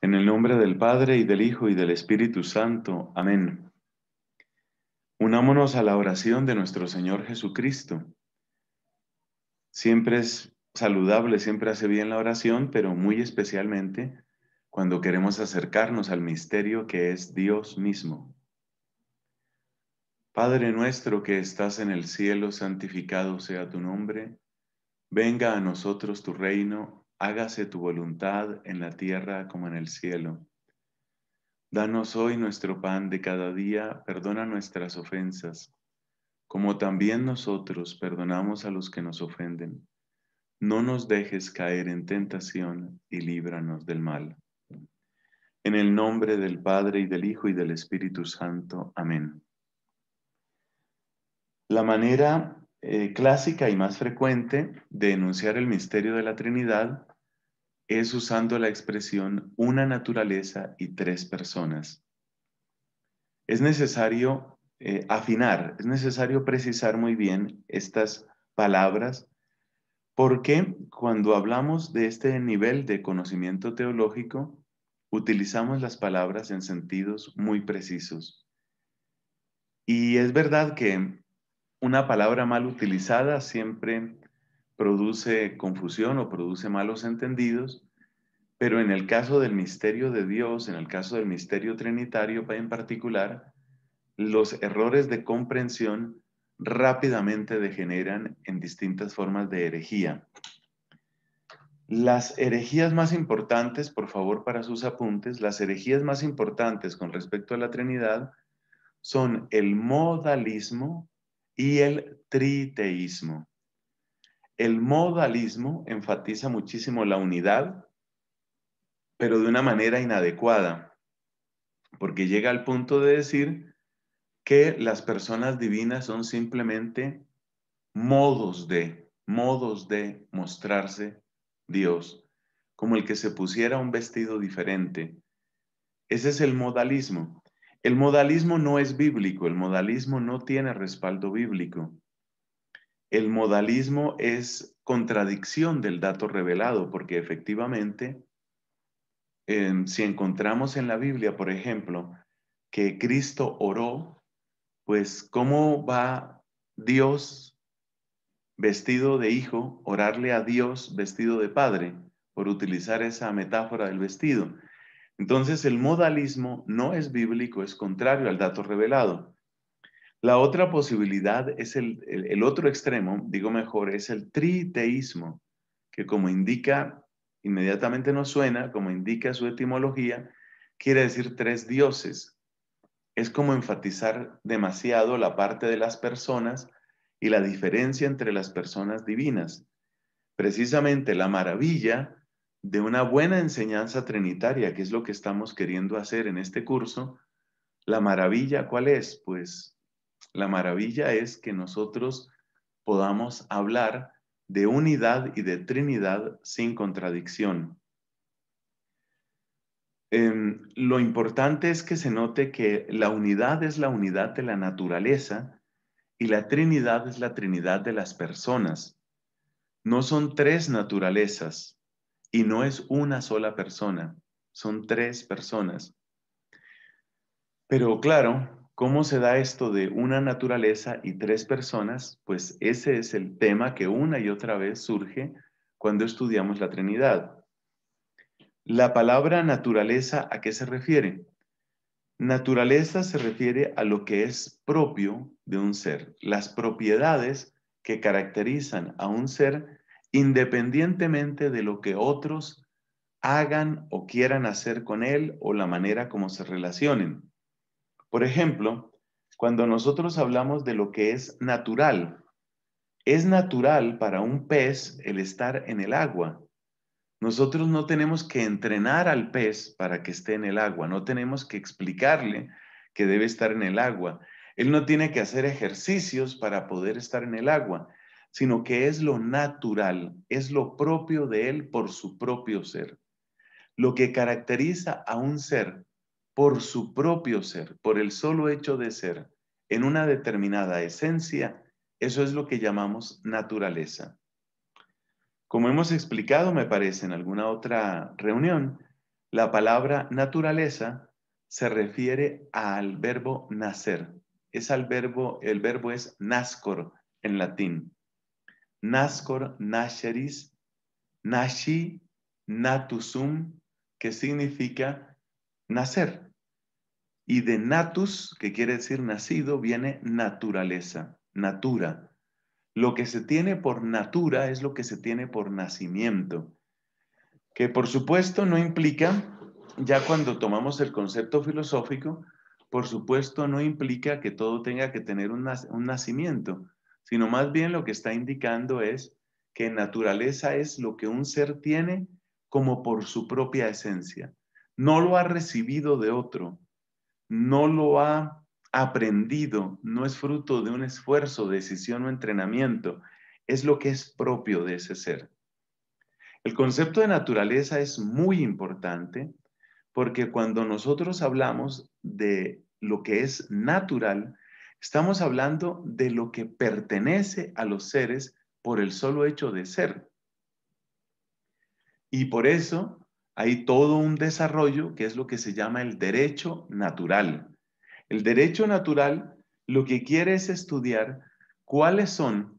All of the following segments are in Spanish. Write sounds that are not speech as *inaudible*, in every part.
En el nombre del Padre y del Hijo y del Espíritu Santo. Amén. Unámonos a la oración de nuestro Señor Jesucristo. Siempre es saludable, siempre hace bien la oración, pero muy especialmente cuando queremos acercarnos al misterio que es Dios mismo. Padre nuestro que estás en el cielo, santificado sea tu nombre. Venga a nosotros tu reino hágase tu voluntad en la tierra como en el cielo. Danos hoy nuestro pan de cada día, perdona nuestras ofensas, como también nosotros perdonamos a los que nos ofenden. No nos dejes caer en tentación y líbranos del mal. En el nombre del Padre y del Hijo y del Espíritu Santo. Amén. La manera eh, clásica y más frecuente de enunciar el misterio de la Trinidad es usando la expresión una naturaleza y tres personas. Es necesario eh, afinar, es necesario precisar muy bien estas palabras porque cuando hablamos de este nivel de conocimiento teológico, utilizamos las palabras en sentidos muy precisos. Y es verdad que una palabra mal utilizada siempre produce confusión o produce malos entendidos, pero en el caso del misterio de Dios, en el caso del misterio trinitario en particular, los errores de comprensión rápidamente degeneran en distintas formas de herejía. Las herejías más importantes, por favor, para sus apuntes, las herejías más importantes con respecto a la Trinidad son el modalismo y el triteísmo. El modalismo enfatiza muchísimo la unidad, pero de una manera inadecuada, porque llega al punto de decir que las personas divinas son simplemente modos de, modos de mostrarse Dios, como el que se pusiera un vestido diferente. Ese es el modalismo. El modalismo no es bíblico, el modalismo no tiene respaldo bíblico. El modalismo es contradicción del dato revelado, porque efectivamente Em, si encontramos en la Biblia, por ejemplo, que Cristo oró, pues ¿cómo va Dios vestido de hijo orarle a Dios vestido de padre? Por utilizar esa metáfora del vestido. Entonces el modalismo no es bíblico, es contrario al dato revelado. La otra posibilidad es el, el otro extremo, digo mejor, es el triteísmo, que como indica inmediatamente nos suena, como indica su etimología, quiere decir tres dioses. Es como enfatizar demasiado la parte de las personas y la diferencia entre las personas divinas. Precisamente la maravilla de una buena enseñanza trinitaria, que es lo que estamos queriendo hacer en este curso, la maravilla, ¿cuál es? Pues la maravilla es que nosotros podamos hablar de unidad y de trinidad sin contradicción. Em, lo importante es que se note que la unidad es la unidad de la naturaleza y la trinidad es la trinidad de las personas. No son tres naturalezas y no es una sola persona, son tres personas. Pero claro, ¿Cómo se da esto de una naturaleza y tres personas? Pues ese es el tema que una y otra vez surge cuando estudiamos la Trinidad. La palabra naturaleza, ¿a qué se refiere? Naturaleza se refiere a lo que es propio de un ser, las propiedades que caracterizan a un ser independientemente de lo que otros hagan o quieran hacer con él o la manera como se relacionen. Por ejemplo, cuando nosotros hablamos de lo que es natural, es natural para un pez el estar en el agua. Nosotros no tenemos que entrenar al pez para que esté en el agua, no tenemos que explicarle que debe estar en el agua. Él no tiene que hacer ejercicios para poder estar en el agua, sino que es lo natural, es lo propio de él por su propio ser. Lo que caracteriza a un ser por su propio ser, por el solo hecho de ser, en una determinada esencia, eso es lo que llamamos naturaleza. Como hemos explicado, me parece, en alguna otra reunión, la palabra naturaleza se refiere al verbo nacer. Es al verbo, el verbo es nascor en latín. Nascor, nasceris, nasci, natusum, que significa nacer. Y de natus, que quiere decir nacido, viene naturaleza, natura. Lo que se tiene por natura es lo que se tiene por nacimiento, que por supuesto no implica, ya cuando tomamos el concepto filosófico, por supuesto no implica que todo tenga que tener un, nacimiento, sino más bien lo que está indicando es que naturaleza es lo que un ser tiene como por su propia esencia. No lo ha recibido de otro, no lo ha aprendido, no es fruto de un esfuerzo, decisión o entrenamiento, es lo que es propio de ese ser. El concepto de naturaleza es muy importante porque cuando nosotros hablamos de lo que es natural, estamos hablando de lo que pertenece a los seres por el solo hecho de ser. Y por eso hay todo un desarrollo que es lo que se llama el derecho natural. El derecho natural lo que quiere es estudiar cuáles son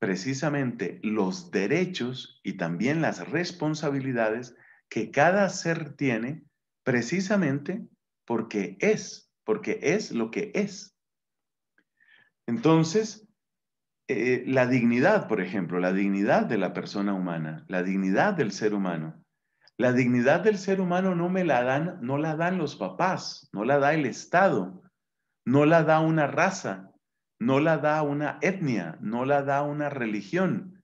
precisamente los derechos y también las responsabilidades que cada ser tiene precisamente porque es, porque es lo que es. Entonces, eh, la dignidad, por ejemplo, la dignidad de la persona humana, la dignidad del ser humano, la dignidad del ser humano no me la dan, no la dan los papás, no la da el Estado, no la da una raza, no la da una etnia, no la da una religión.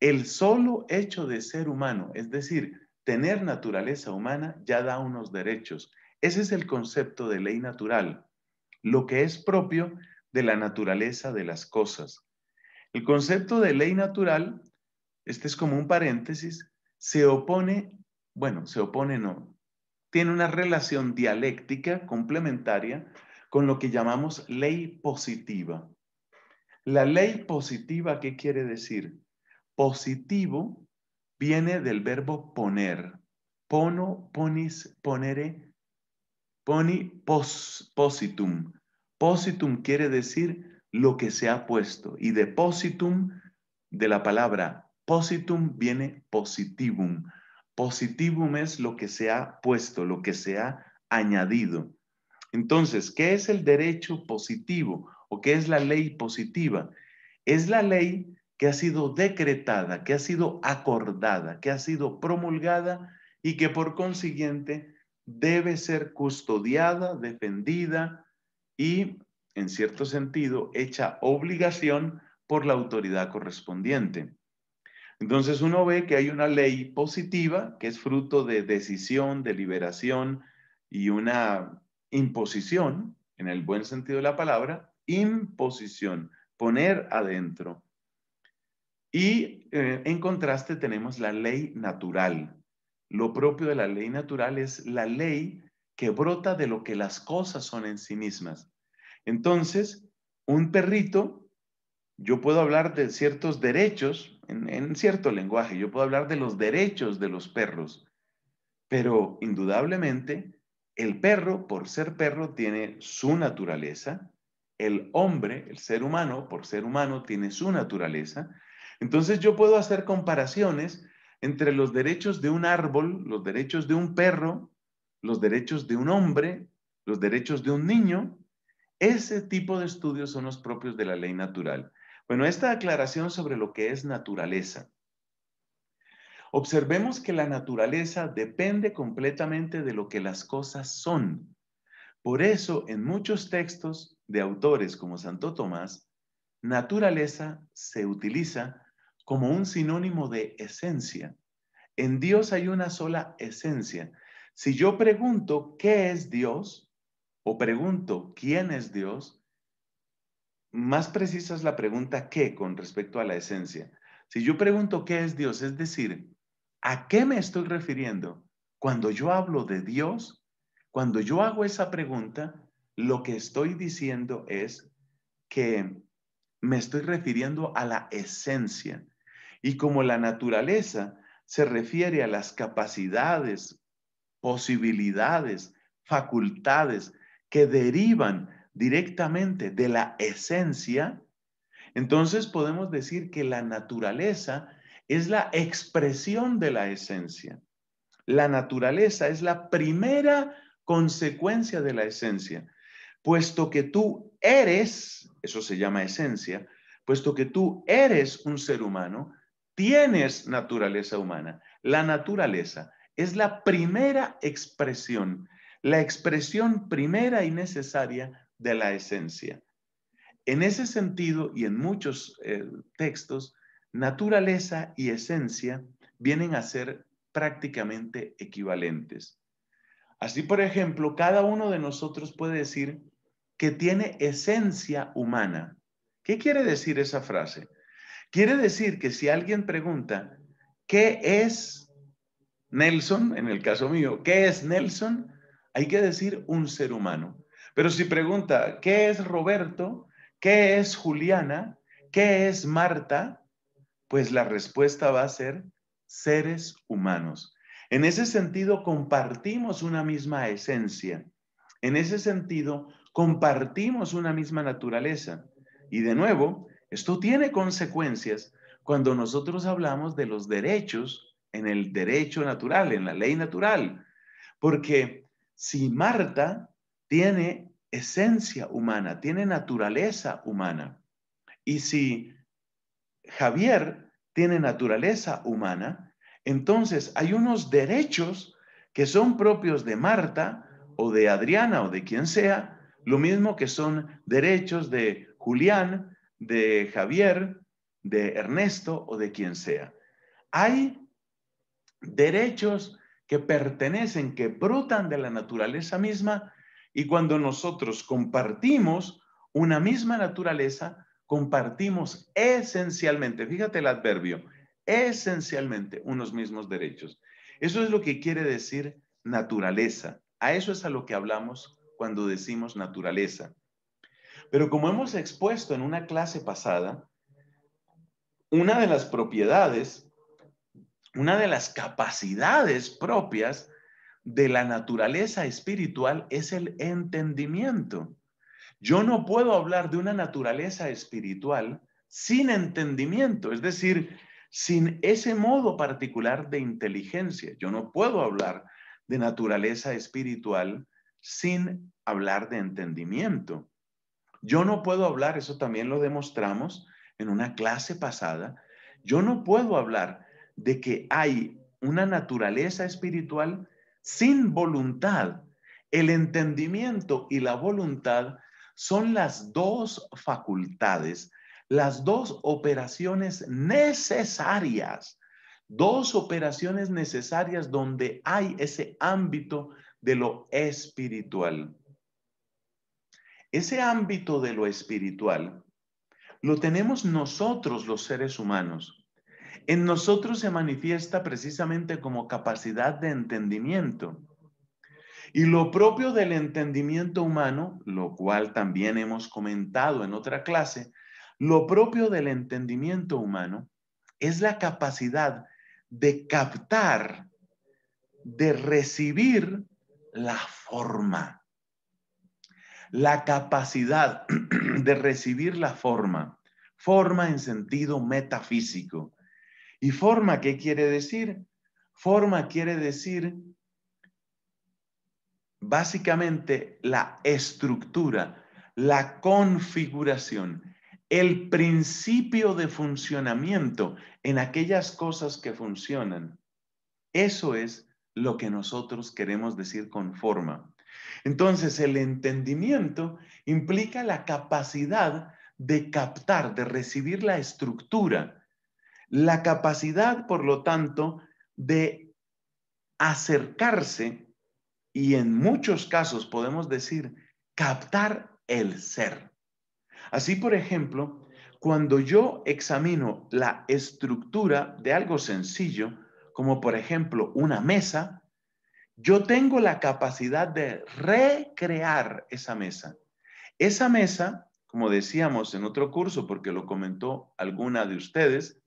El solo hecho de ser humano, es decir, tener naturaleza humana, ya da unos derechos. Ese es el concepto de ley natural, lo que es propio de la naturaleza de las cosas. El concepto de ley natural, este es como un paréntesis, se opone bueno, se opone no. Tiene una relación dialéctica complementaria con lo que llamamos ley positiva. La ley positiva, ¿qué quiere decir? Positivo viene del verbo poner. Pono, ponis, ponere, poni, pos, positum. Positum quiere decir lo que se ha puesto. Y de positum, de la palabra positum, viene positivum. Positivum es lo que se ha puesto, lo que se ha añadido. Entonces, ¿qué es el derecho positivo o qué es la ley positiva? Es la ley que ha sido decretada, que ha sido acordada, que ha sido promulgada y que por consiguiente debe ser custodiada, defendida y, en cierto sentido, hecha obligación por la autoridad correspondiente. Entonces uno ve que hay una ley positiva que es fruto de decisión, deliberación y una imposición, en el buen sentido de la palabra, imposición, poner adentro. Y eh, en contraste tenemos la ley natural. Lo propio de la ley natural es la ley que brota de lo que las cosas son en sí mismas. Entonces, un perrito, yo puedo hablar de ciertos derechos en, cierto lenguaje. Yo puedo hablar de los derechos de los perros, pero indudablemente el perro, por ser perro, tiene su naturaleza. El hombre, el ser humano, por ser humano, tiene su naturaleza. Entonces yo puedo hacer comparaciones entre los derechos de un árbol, los derechos de un perro, los derechos de un hombre, los derechos de un niño. Ese tipo de estudios son los propios de la ley natural. Bueno, esta aclaración sobre lo que es naturaleza. Observemos que la naturaleza depende completamente de lo que las cosas son. Por eso, en muchos textos de autores como Santo Tomás, naturaleza se utiliza como un sinónimo de esencia. En Dios hay una sola esencia. Si yo pregunto qué es Dios o pregunto quién es Dios, más precisa es la pregunta qué con respecto a la esencia. Si yo pregunto qué es Dios, es decir, ¿a qué me estoy refiriendo? Cuando yo hablo de Dios, cuando yo hago esa pregunta, lo que estoy diciendo es que me estoy refiriendo a la esencia. Y como la naturaleza se refiere a las capacidades, posibilidades, facultades que derivan directamente de la esencia, entonces podemos decir que la naturaleza es la expresión de la esencia. La naturaleza es la primera consecuencia de la esencia. Puesto que tú eres, eso se llama esencia, puesto que tú eres un ser humano, tienes naturaleza humana. La naturaleza es la primera expresión, la expresión primera y necesaria de la esencia. En ese sentido y en muchos eh, textos, naturaleza y esencia vienen a ser prácticamente equivalentes. Así, por ejemplo, cada uno de nosotros puede decir que tiene esencia humana. ¿Qué quiere decir esa frase? Quiere decir que si alguien pregunta, ¿qué es Nelson? En el caso mío, ¿qué es Nelson? Hay que decir un ser humano. Pero si pregunta, ¿qué es Roberto? ¿Qué es Juliana? ¿Qué es Marta? Pues la respuesta va a ser seres humanos. En ese sentido, compartimos una misma esencia. En ese sentido, compartimos una misma naturaleza. Y de nuevo, esto tiene consecuencias cuando nosotros hablamos de los derechos en el derecho natural, en la ley natural. Porque si Marta tiene esencia humana, tiene naturaleza humana. Y si Javier tiene naturaleza humana, entonces hay unos derechos que son propios de Marta o de Adriana o de quien sea, lo mismo que son derechos de Julián, de Javier, de Ernesto o de quien sea. Hay derechos que pertenecen, que brotan de la naturaleza misma y cuando nosotros compartimos una misma naturaleza, compartimos esencialmente, fíjate el adverbio, esencialmente unos mismos derechos. Eso es lo que quiere decir naturaleza. A eso es a lo que hablamos cuando decimos naturaleza. Pero como hemos expuesto en una clase pasada, una de las propiedades, una de las capacidades propias de la naturaleza espiritual es el entendimiento. Yo no puedo hablar de una naturaleza espiritual sin entendimiento, es decir, sin ese modo particular de inteligencia. Yo no puedo hablar de naturaleza espiritual sin hablar de entendimiento. Yo no puedo hablar, eso también lo demostramos en una clase pasada, yo no puedo hablar de que hay una naturaleza espiritual sin voluntad. El entendimiento y la voluntad son las dos facultades, las dos operaciones necesarias, dos operaciones necesarias donde hay ese ámbito de lo espiritual. Ese ámbito de lo espiritual lo tenemos nosotros los seres humanos, en nosotros se manifiesta precisamente como capacidad de entendimiento. Y lo propio del entendimiento humano, lo cual también hemos comentado en otra clase, lo propio del entendimiento humano es la capacidad de captar, de recibir la forma. La capacidad *clears throat* de recibir la forma, forma en sentido metafísico. ¿Y forma qué quiere decir? Forma quiere decir básicamente la estructura, la configuración, el principio de funcionamiento en aquellas cosas que funcionan. Eso es lo que nosotros queremos decir con forma. Entonces, el entendimiento implica la capacidad de captar, de recibir la estructura, la capacidad, por lo tanto, de acercarse y en muchos casos podemos decir captar el ser. Así, por ejemplo, cuando yo examino la estructura de algo sencillo, como por ejemplo una mesa, yo tengo la capacidad de recrear esa mesa. Esa mesa, como decíamos en otro curso, porque lo comentó alguna de ustedes,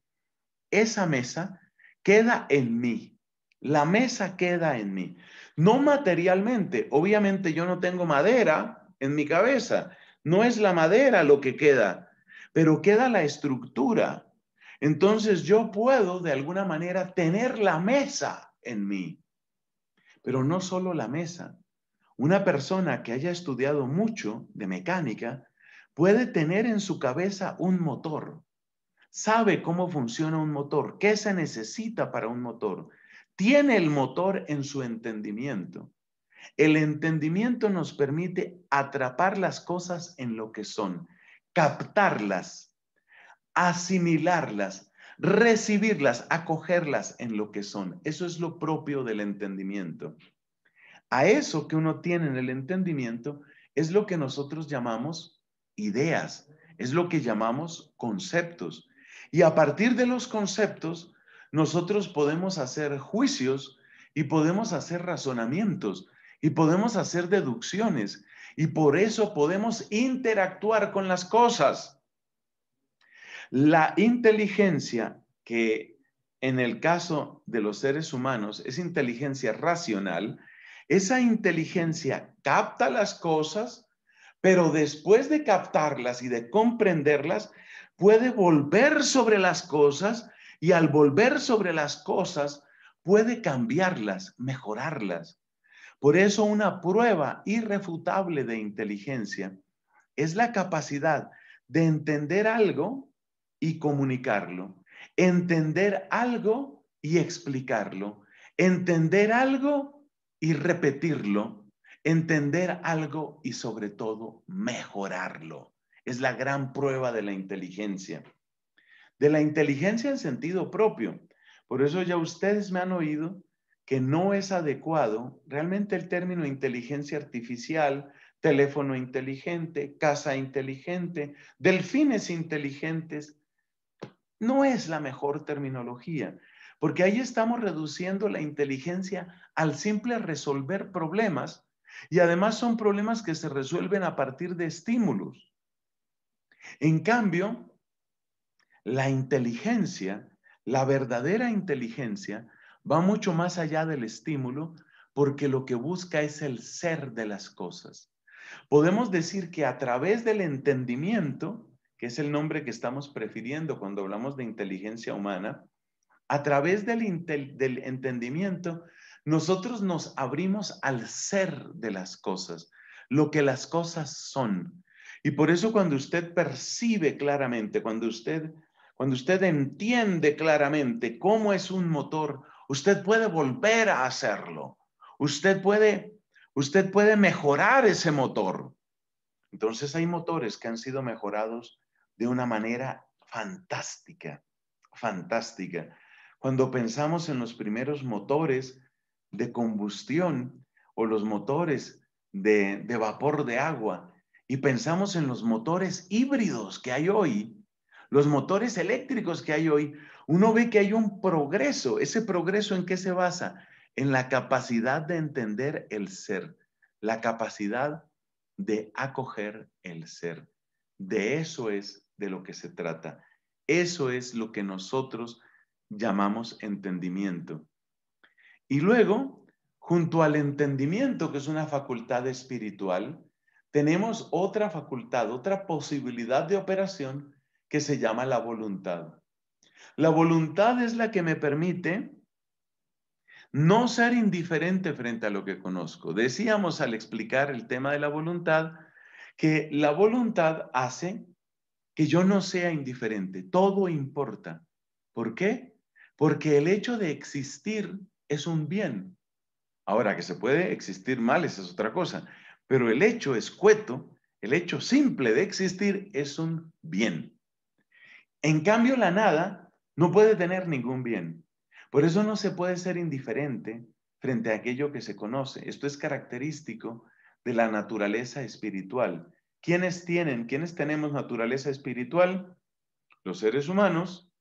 esa mesa queda en mí. La mesa queda en mí. No materialmente. Obviamente yo no tengo madera en mi cabeza. No es la madera lo que queda, pero queda la estructura. Entonces yo puedo de alguna manera tener la mesa en mí. Pero no solo la mesa. Una persona que haya estudiado mucho de mecánica puede tener en su cabeza un motor, sabe cómo funciona un motor, qué se necesita para un motor. Tiene el motor en su entendimiento. El entendimiento nos permite atrapar las cosas en lo que son, captarlas, asimilarlas, recibirlas, acogerlas en lo que son. Eso es lo propio del entendimiento. A eso que uno tiene en el entendimiento es lo que nosotros llamamos ideas, es lo que llamamos conceptos, y a partir de los conceptos, nosotros podemos hacer juicios y podemos hacer razonamientos y podemos hacer deducciones y por eso podemos interactuar con las cosas. La inteligencia que en el caso de los seres humanos es inteligencia racional, esa inteligencia capta las cosas, pero después de captarlas y de comprenderlas, puede volver sobre las cosas y al volver sobre las cosas puede cambiarlas, mejorarlas. Por eso una prueba irrefutable de inteligencia es la capacidad de entender algo y comunicarlo, entender algo y explicarlo, entender algo y repetirlo, entender algo y sobre todo mejorarlo es la gran prueba de la inteligencia. De la inteligencia en sentido propio. Por eso ya ustedes me han oído que no es adecuado realmente el término inteligencia artificial, teléfono inteligente, casa inteligente, delfines inteligentes. No es la mejor terminología, porque ahí estamos reduciendo la inteligencia al simple resolver problemas y además son problemas que se resuelven a partir de estímulos. En cambio, la inteligencia, la verdadera inteligencia, va mucho más allá del estímulo porque lo que busca es el ser de las cosas. Podemos decir que a través del entendimiento, que es el nombre que estamos prefiriendo cuando hablamos de inteligencia humana, a través del, entendimiento, nosotros nos abrimos al ser de las cosas, lo que las cosas son, y por eso cuando usted percibe claramente, cuando usted, cuando usted entiende claramente cómo es un motor, usted puede volver a hacerlo. Usted puede, usted puede mejorar ese motor. Entonces hay motores que han sido mejorados de una manera fantástica, fantástica. Cuando pensamos en los primeros motores de combustión o los motores de vapor de agua, y pensamos en los motores híbridos que hay hoy, los motores eléctricos que hay hoy, uno ve que hay un progreso. ¿Ese progreso en qué se basa? En la capacidad de entender el ser, la capacidad de acoger el ser. De eso es de lo que se trata. Eso es lo que nosotros llamamos entendimiento. Y luego, junto al entendimiento, que es una facultad espiritual, tenemos otra facultad, otra posibilidad de operación que se llama la voluntad. La voluntad es la que me permite no ser indiferente frente a lo que conozco. Decíamos al explicar el tema de la voluntad que la voluntad hace que yo no sea indiferente. Todo importa. ¿Por qué? Porque el hecho de existir es un bien. Ahora, que se puede existir mal, esa es otra cosa. Pero el hecho escueto, el hecho simple de existir es un bien. En cambio, la nada no puede tener ningún bien. Por eso no se puede ser indiferente frente a aquello que se conoce. Esto es característico de la naturaleza espiritual. ¿Quiénes tienen, quiénes tenemos naturaleza espiritual? Los seres humanos,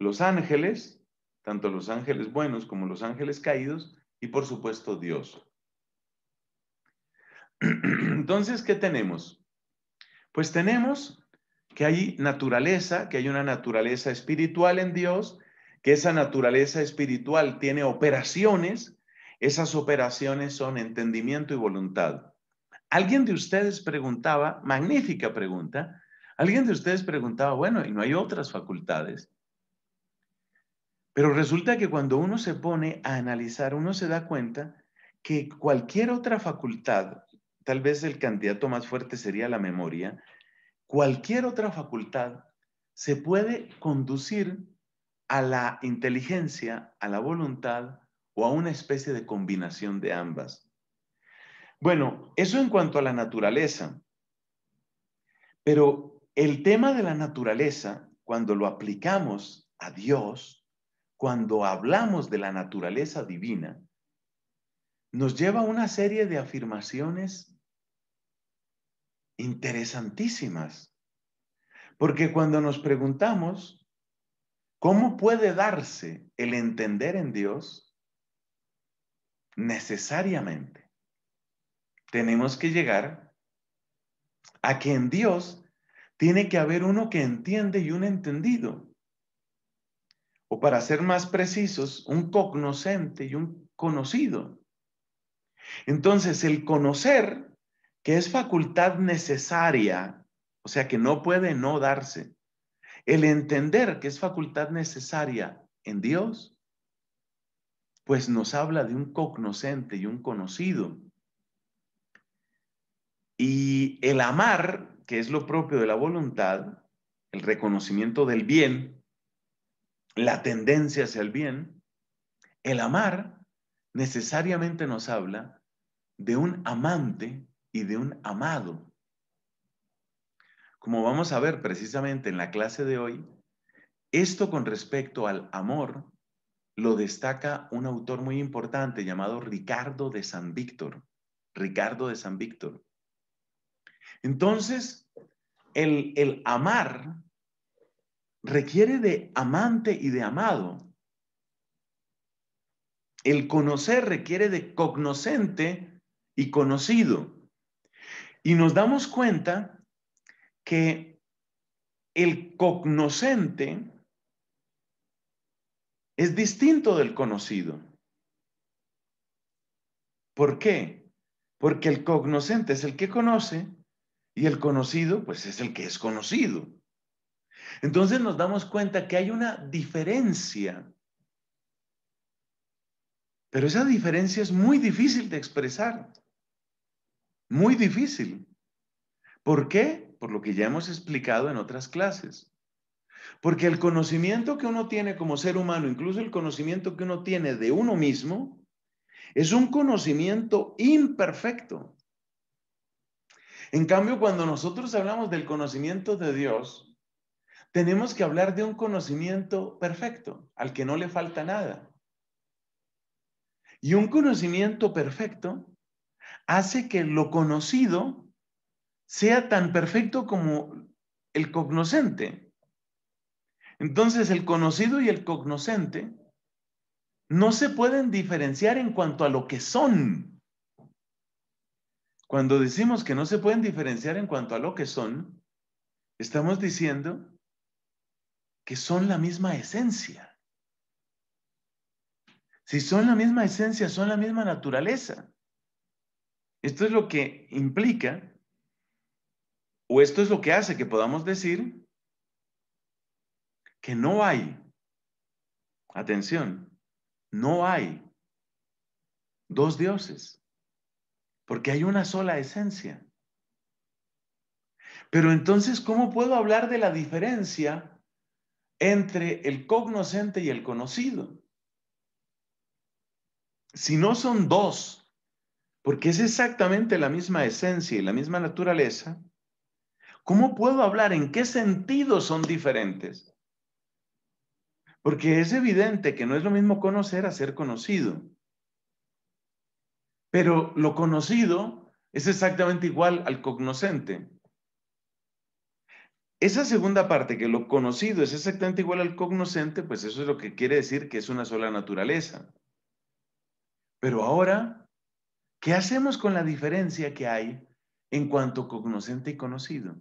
los ángeles, tanto los ángeles buenos como los ángeles caídos, y por supuesto Dios. Entonces, ¿qué tenemos? Pues tenemos que hay naturaleza, que hay una naturaleza espiritual en Dios, que esa naturaleza espiritual tiene operaciones, esas operaciones son entendimiento y voluntad. Alguien de ustedes preguntaba, magnífica pregunta, alguien de ustedes preguntaba, bueno, y no hay otras facultades. Pero resulta que cuando uno se pone a analizar, uno se da cuenta que cualquier otra facultad tal vez el candidato más fuerte sería la memoria, cualquier otra facultad se puede conducir a la inteligencia, a la voluntad o a una especie de combinación de ambas. Bueno, eso en cuanto a la naturaleza. Pero el tema de la naturaleza, cuando lo aplicamos a Dios, cuando hablamos de la naturaleza divina, nos lleva a una serie de afirmaciones interesantísimas. Porque cuando nos preguntamos, ¿cómo puede darse el entender en Dios? Necesariamente tenemos que llegar a que en Dios tiene que haber uno que entiende y un entendido. O para ser más precisos, un cognoscente y un conocido. Entonces, el conocer que es facultad necesaria, o sea que no puede no darse. El entender que es facultad necesaria en Dios, pues nos habla de un cognoscente y un conocido. Y el amar, que es lo propio de la voluntad, el reconocimiento del bien, la tendencia hacia el bien, el amar necesariamente nos habla de un amante y de un amado. Como vamos a ver precisamente en la clase de hoy, esto con respecto al amor lo destaca un autor muy importante llamado Ricardo de San Víctor. Ricardo de San Víctor. Entonces, el, el amar requiere de amante y de amado. El conocer requiere de cognoscente y conocido. Y nos damos cuenta que el cognoscente es distinto del conocido. ¿Por qué? Porque el cognoscente es el que conoce y el conocido, pues es el que es conocido. Entonces nos damos cuenta que hay una diferencia. Pero esa diferencia es muy difícil de expresar. Muy difícil. ¿Por qué? Por lo que ya hemos explicado en otras clases. Porque el conocimiento que uno tiene como ser humano, incluso el conocimiento que uno tiene de uno mismo, es un conocimiento imperfecto. En cambio, cuando nosotros hablamos del conocimiento de Dios, tenemos que hablar de un conocimiento perfecto, al que no le falta nada. Y un conocimiento perfecto hace que lo conocido sea tan perfecto como el cognoscente. Entonces, el conocido y el cognoscente no se pueden diferenciar en cuanto a lo que son. Cuando decimos que no se pueden diferenciar en cuanto a lo que son, estamos diciendo que son la misma esencia. Si son la misma esencia, son la misma naturaleza. Esto es lo que implica, o esto es lo que hace que podamos decir que no hay, atención, no hay dos dioses, porque hay una sola esencia. Pero entonces, ¿cómo puedo hablar de la diferencia entre el cognoscente y el conocido? Si no son dos, porque es exactamente la misma esencia y la misma naturaleza, ¿cómo puedo hablar? ¿En qué sentido son diferentes? Porque es evidente que no es lo mismo conocer a ser conocido. Pero lo conocido es exactamente igual al cognoscente. Esa segunda parte, que lo conocido es exactamente igual al cognoscente, pues eso es lo que quiere decir que es una sola naturaleza. Pero ahora ¿Qué hacemos con la diferencia que hay en cuanto cognoscente y conocido?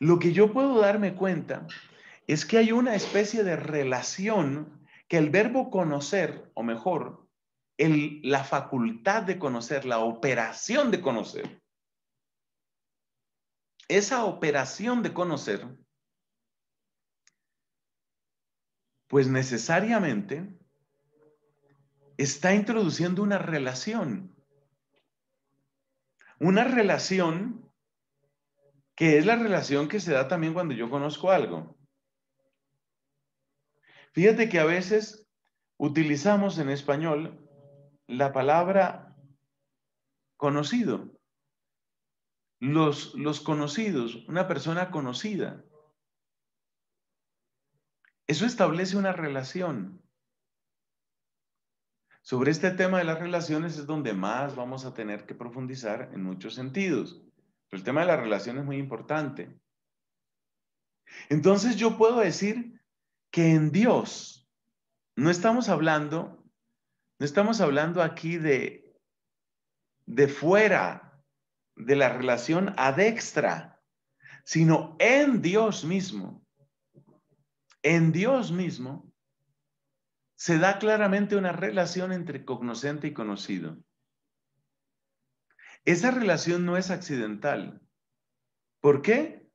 Lo que yo puedo darme cuenta es que hay una especie de relación que el verbo conocer, o mejor, la facultad de conocer, la operación de conocer, esa operación de conocer, pues necesariamente está introduciendo una relación. Una relación que es la relación que se da también cuando yo conozco algo. Fíjate que a veces utilizamos en español la palabra conocido. Los, los conocidos, una persona conocida. Eso establece una relación. Sobre este tema de las relaciones es donde más vamos a tener que profundizar en muchos sentidos. Pero el tema de las relaciones es muy importante. Entonces yo puedo decir que en Dios no estamos hablando, no estamos hablando aquí de, de fuera de la relación extra, sino en Dios mismo. En Dios mismo se da claramente una relación entre cognoscente y conocido. Esa relación no es accidental. ¿Por qué?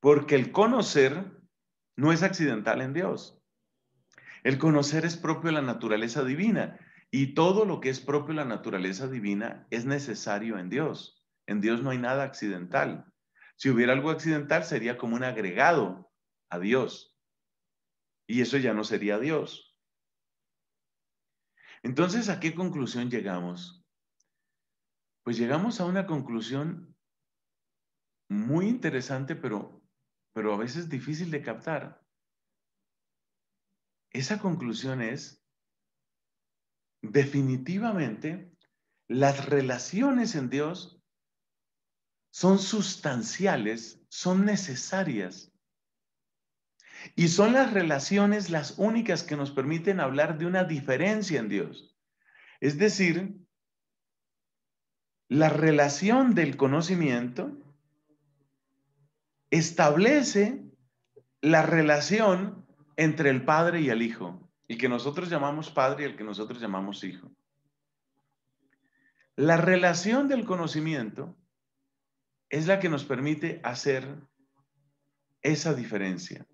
Porque el conocer no es accidental en Dios. El conocer es propio a la naturaleza divina y todo lo que es propio a la naturaleza divina es necesario en Dios. En Dios no hay nada accidental. Si hubiera algo accidental sería como un agregado a Dios. Y eso ya no sería Dios. Entonces, ¿a qué conclusión llegamos? Pues llegamos a una conclusión muy interesante, pero, pero a veces difícil de captar. Esa conclusión es, definitivamente, las relaciones en Dios son sustanciales, son necesarias y son las relaciones las únicas que nos permiten hablar de una diferencia en Dios. Es decir, la relación del conocimiento establece la relación entre el padre y el hijo, el que nosotros llamamos padre y el que nosotros llamamos hijo. La relación del conocimiento es la que nos permite hacer esa diferencia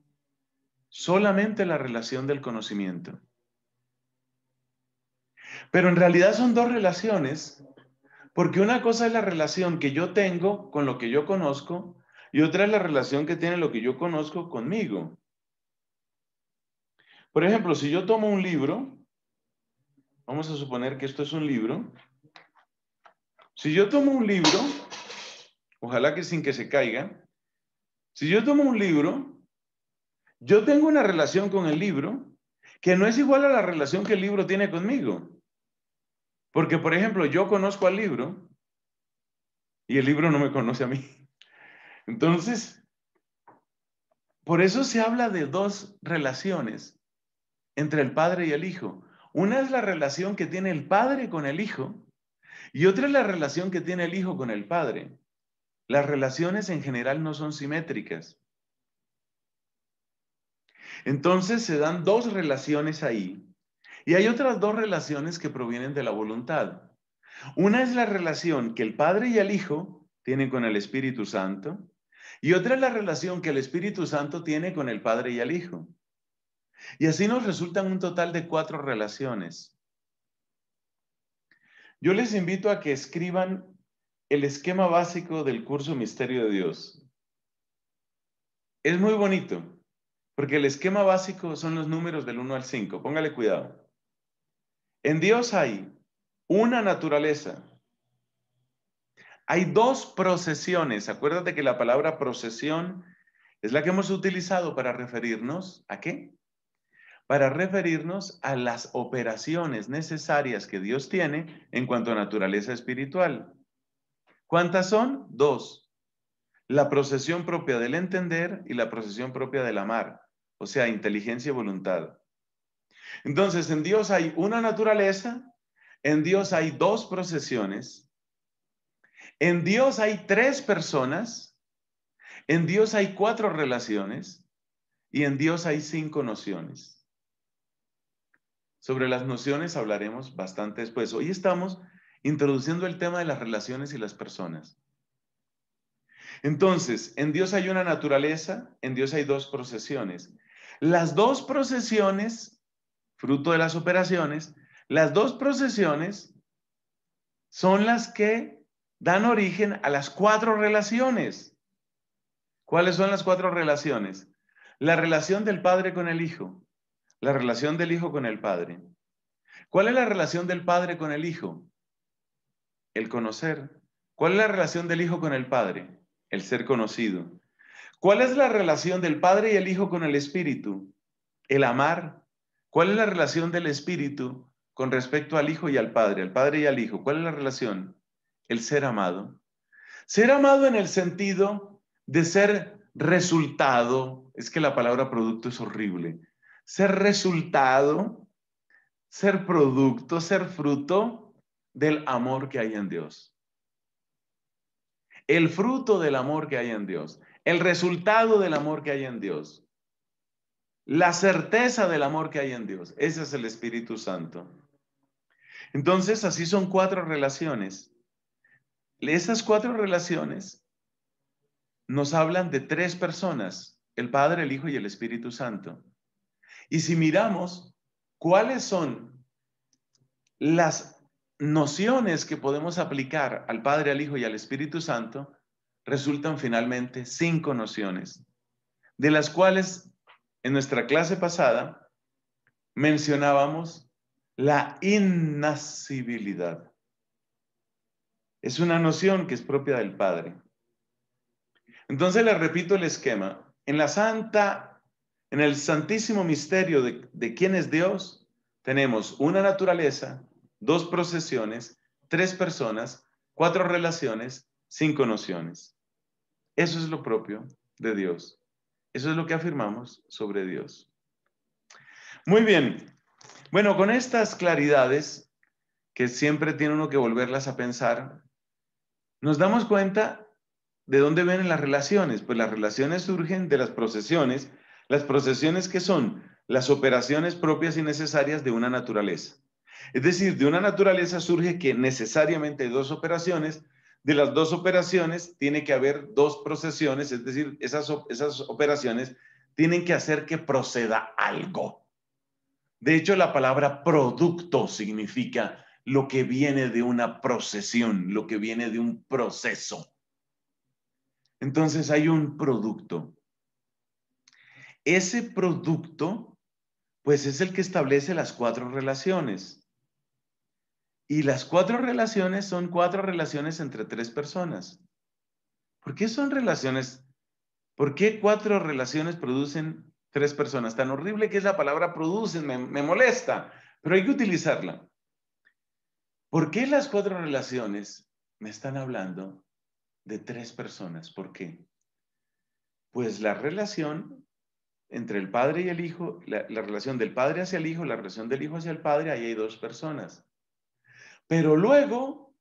solamente la relación del conocimiento. Pero en realidad son dos relaciones, porque una cosa es la relación que yo tengo con lo que yo conozco y otra es la relación que tiene lo que yo conozco conmigo. Por ejemplo, si yo tomo un libro, vamos a suponer que esto es un libro, si yo tomo un libro, ojalá que sin que se caiga, si yo tomo un libro yo tengo una relación con el libro que no es igual a la relación que el libro tiene conmigo. Porque, por ejemplo, yo conozco al libro y el libro no me conoce a mí. Entonces, por eso se habla de dos relaciones entre el padre y el hijo. Una es la relación que tiene el padre con el hijo y otra es la relación que tiene el hijo con el padre. Las relaciones en general no son simétricas. Entonces se dan dos relaciones ahí. Y hay otras dos relaciones que provienen de la voluntad. Una es la relación que el Padre y el Hijo tienen con el Espíritu Santo y otra es la relación que el Espíritu Santo tiene con el Padre y el Hijo. Y así nos resultan un total de cuatro relaciones. Yo les invito a que escriban el esquema básico del curso Misterio de Dios. Es muy bonito. Porque el esquema básico son los números del 1 al 5. Póngale cuidado. En Dios hay una naturaleza. Hay dos procesiones. Acuérdate que la palabra procesión es la que hemos utilizado para referirnos a qué? Para referirnos a las operaciones necesarias que Dios tiene en cuanto a naturaleza espiritual. ¿Cuántas son? Dos. La procesión propia del entender y la procesión propia del amar o sea, inteligencia y voluntad. Entonces, en Dios hay una naturaleza, en Dios hay dos procesiones, en Dios hay tres personas, en Dios hay cuatro relaciones y en Dios hay cinco nociones. Sobre las nociones hablaremos bastante después. Hoy estamos introduciendo el tema de las relaciones y las personas. Entonces, en Dios hay una naturaleza, en Dios hay dos procesiones, las dos procesiones, fruto de las operaciones, las dos procesiones son las que dan origen a las cuatro relaciones. ¿Cuáles son las cuatro relaciones? La relación del padre con el hijo, la relación del hijo con el padre. ¿Cuál es la relación del padre con el hijo? El conocer. ¿Cuál es la relación del hijo con el padre? El ser conocido. ¿Cuál es la relación del Padre y el Hijo con el Espíritu? El amar. ¿Cuál es la relación del Espíritu con respecto al Hijo y al Padre? Al Padre y al Hijo. ¿Cuál es la relación? El ser amado. Ser amado en el sentido de ser resultado. Es que la palabra producto es horrible. Ser resultado, ser producto, ser fruto del amor que hay en Dios. El fruto del amor que hay en Dios el resultado del amor que hay en Dios, la certeza del amor que hay en Dios. Ese es el Espíritu Santo. Entonces, así son cuatro relaciones. Esas cuatro relaciones nos hablan de tres personas, el Padre, el Hijo y el Espíritu Santo. Y si miramos cuáles son las nociones que podemos aplicar al Padre, al Hijo y al Espíritu Santo, resultan finalmente cinco nociones, de las cuales en nuestra clase pasada mencionábamos la innacibilidad. Es una noción que es propia del Padre. Entonces les repito el esquema. En la santa, en el santísimo misterio de quién es Dios, tenemos una naturaleza, dos procesiones, tres personas, cuatro relaciones, cinco nociones. Eso es lo propio de Dios. Eso es lo que afirmamos sobre Dios. Muy bien. Bueno, con estas claridades, que siempre tiene uno que volverlas a pensar, nos damos cuenta de dónde vienen las relaciones. Pues las relaciones surgen de las procesiones. Las procesiones que son las operaciones propias y necesarias de una naturaleza. Es decir, de una naturaleza surge que necesariamente dos operaciones de las dos operaciones tiene que haber dos procesiones, es decir, esas, operaciones tienen que hacer que proceda algo. De hecho, la palabra producto significa lo que viene de una procesión, lo que viene de un proceso. Entonces hay un producto. Ese producto, pues es el que establece las cuatro relaciones. Y las cuatro relaciones son cuatro relaciones entre tres personas. ¿Por qué son relaciones? ¿Por qué cuatro relaciones producen tres personas? Tan horrible que es la palabra producen, me, molesta, pero hay que utilizarla. ¿Por qué las cuatro relaciones me están hablando de tres personas? ¿Por qué? Pues la relación entre el padre y el hijo, la relación del padre hacia el hijo, la relación del hijo hacia el padre, ahí hay dos personas. Pero luego,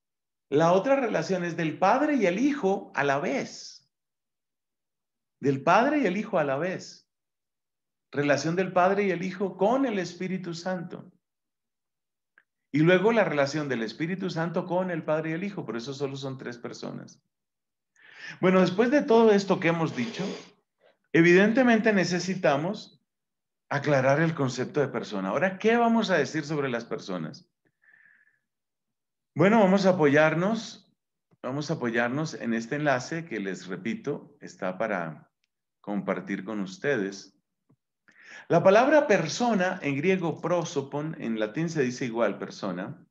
la otra relación es del padre y el hijo a la vez. Del padre y el hijo a la vez. Relación del padre y el hijo con el Espíritu Santo. Y luego la relación del Espíritu Santo con el Padre y el Hijo. Por eso solo son tres personas. Bueno, después de todo esto que hemos dicho, evidentemente necesitamos aclarar el concepto de persona. Ahora, ¿qué vamos a decir sobre las personas? Bueno, vamos a apoyarnos, vamos a apoyarnos en este enlace que les repito, está para compartir con ustedes. La palabra persona en griego prosopon, en latín se dice igual persona.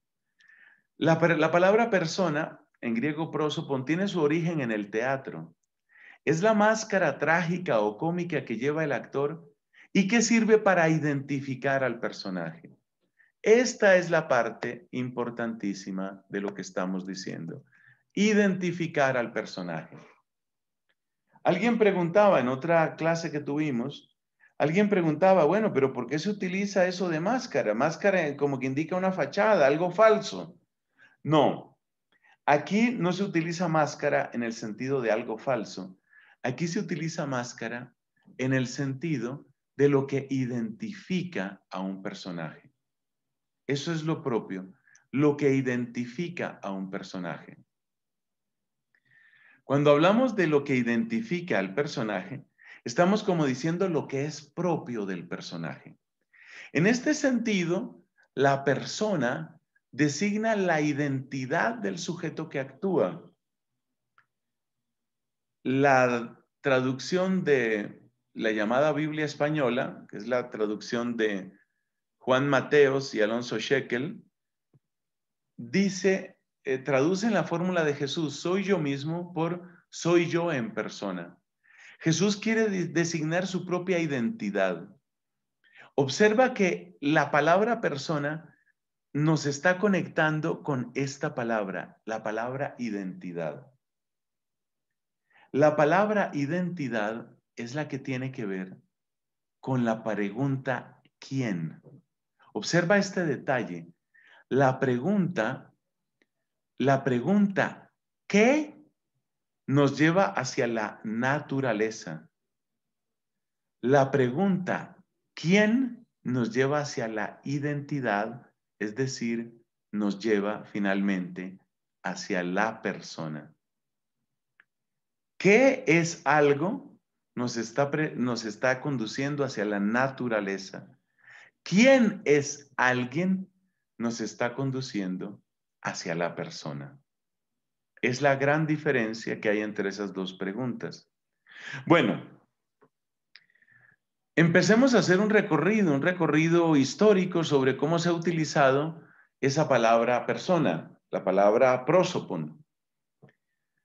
La, palabra persona en griego prosopon tiene su origen en el teatro. Es la máscara trágica o cómica que lleva el actor y que sirve para identificar al personaje. Esta es la parte importantísima de lo que estamos diciendo. Identificar al personaje. Alguien preguntaba en otra clase que tuvimos, alguien preguntaba, bueno, pero ¿por qué se utiliza eso de máscara? Máscara como que indica una fachada, algo falso. No, aquí no se utiliza máscara en el sentido de algo falso. Aquí se utiliza máscara en el sentido de lo que identifica a un personaje. Eso es lo propio, lo que identifica a un personaje. Cuando hablamos de lo que identifica al personaje, estamos como diciendo lo que es propio del personaje. En este sentido, la persona designa la identidad del sujeto que actúa. La traducción de la llamada Biblia española, que es la traducción de Juan Mateos y Alonso Shekel, dice, eh, traducen la fórmula de Jesús, soy yo mismo, por soy yo en persona. Jesús quiere designar su propia identidad. Observa que la palabra persona nos está conectando con esta palabra, la palabra identidad. La palabra identidad es la que tiene que ver con la pregunta ¿quién? Observa este detalle. La pregunta, la pregunta, ¿qué? nos lleva hacia la naturaleza. La pregunta, ¿quién? nos lleva hacia la identidad, es decir, nos lleva finalmente hacia la persona. ¿Qué es algo? Nos está, nos está conduciendo hacia la naturaleza quién es alguien nos está conduciendo hacia la persona. Es la gran diferencia que hay entre esas dos preguntas. Bueno, empecemos a hacer un recorrido, un recorrido histórico sobre cómo se ha utilizado esa palabra persona, la palabra prosopon.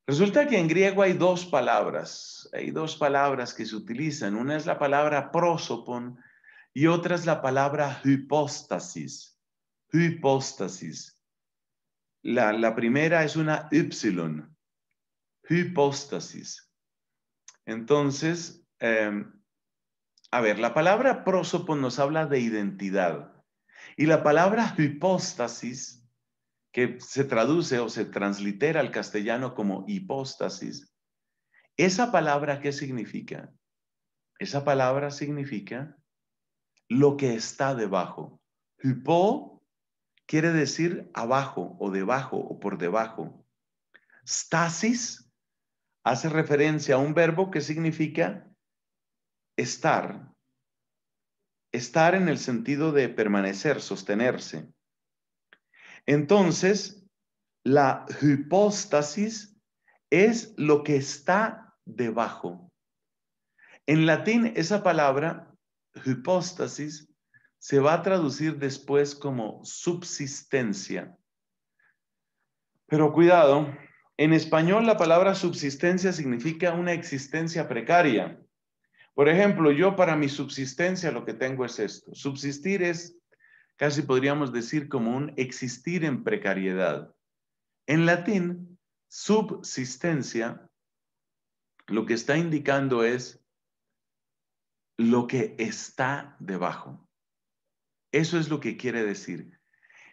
Resulta que en griego hay dos palabras, hay dos palabras que se utilizan. Una es la palabra prosopon y otra es la palabra hipóstasis. Hipóstasis. La, primera es una Y, hipóstasis. Entonces, em, a ver, la palabra prosopo nos habla de identidad y la palabra hipóstasis, que se traduce o se translitera al castellano como hipóstasis, esa palabra, ¿qué significa? Esa palabra significa lo que está debajo. Hypo quiere decir abajo o debajo o por debajo. Stasis hace referencia a un verbo que significa estar. Estar en el sentido de permanecer, sostenerse. Entonces, la hipóstasis es lo que está debajo. En latín, esa palabra hipóstasis se va a traducir después como subsistencia. Pero cuidado, en español la palabra subsistencia significa una existencia precaria. Por ejemplo, yo para mi subsistencia lo que tengo es esto. Subsistir es, casi podríamos decir, como un existir en precariedad. En latín, subsistencia lo que está indicando es lo que está debajo. Eso es lo que quiere decir.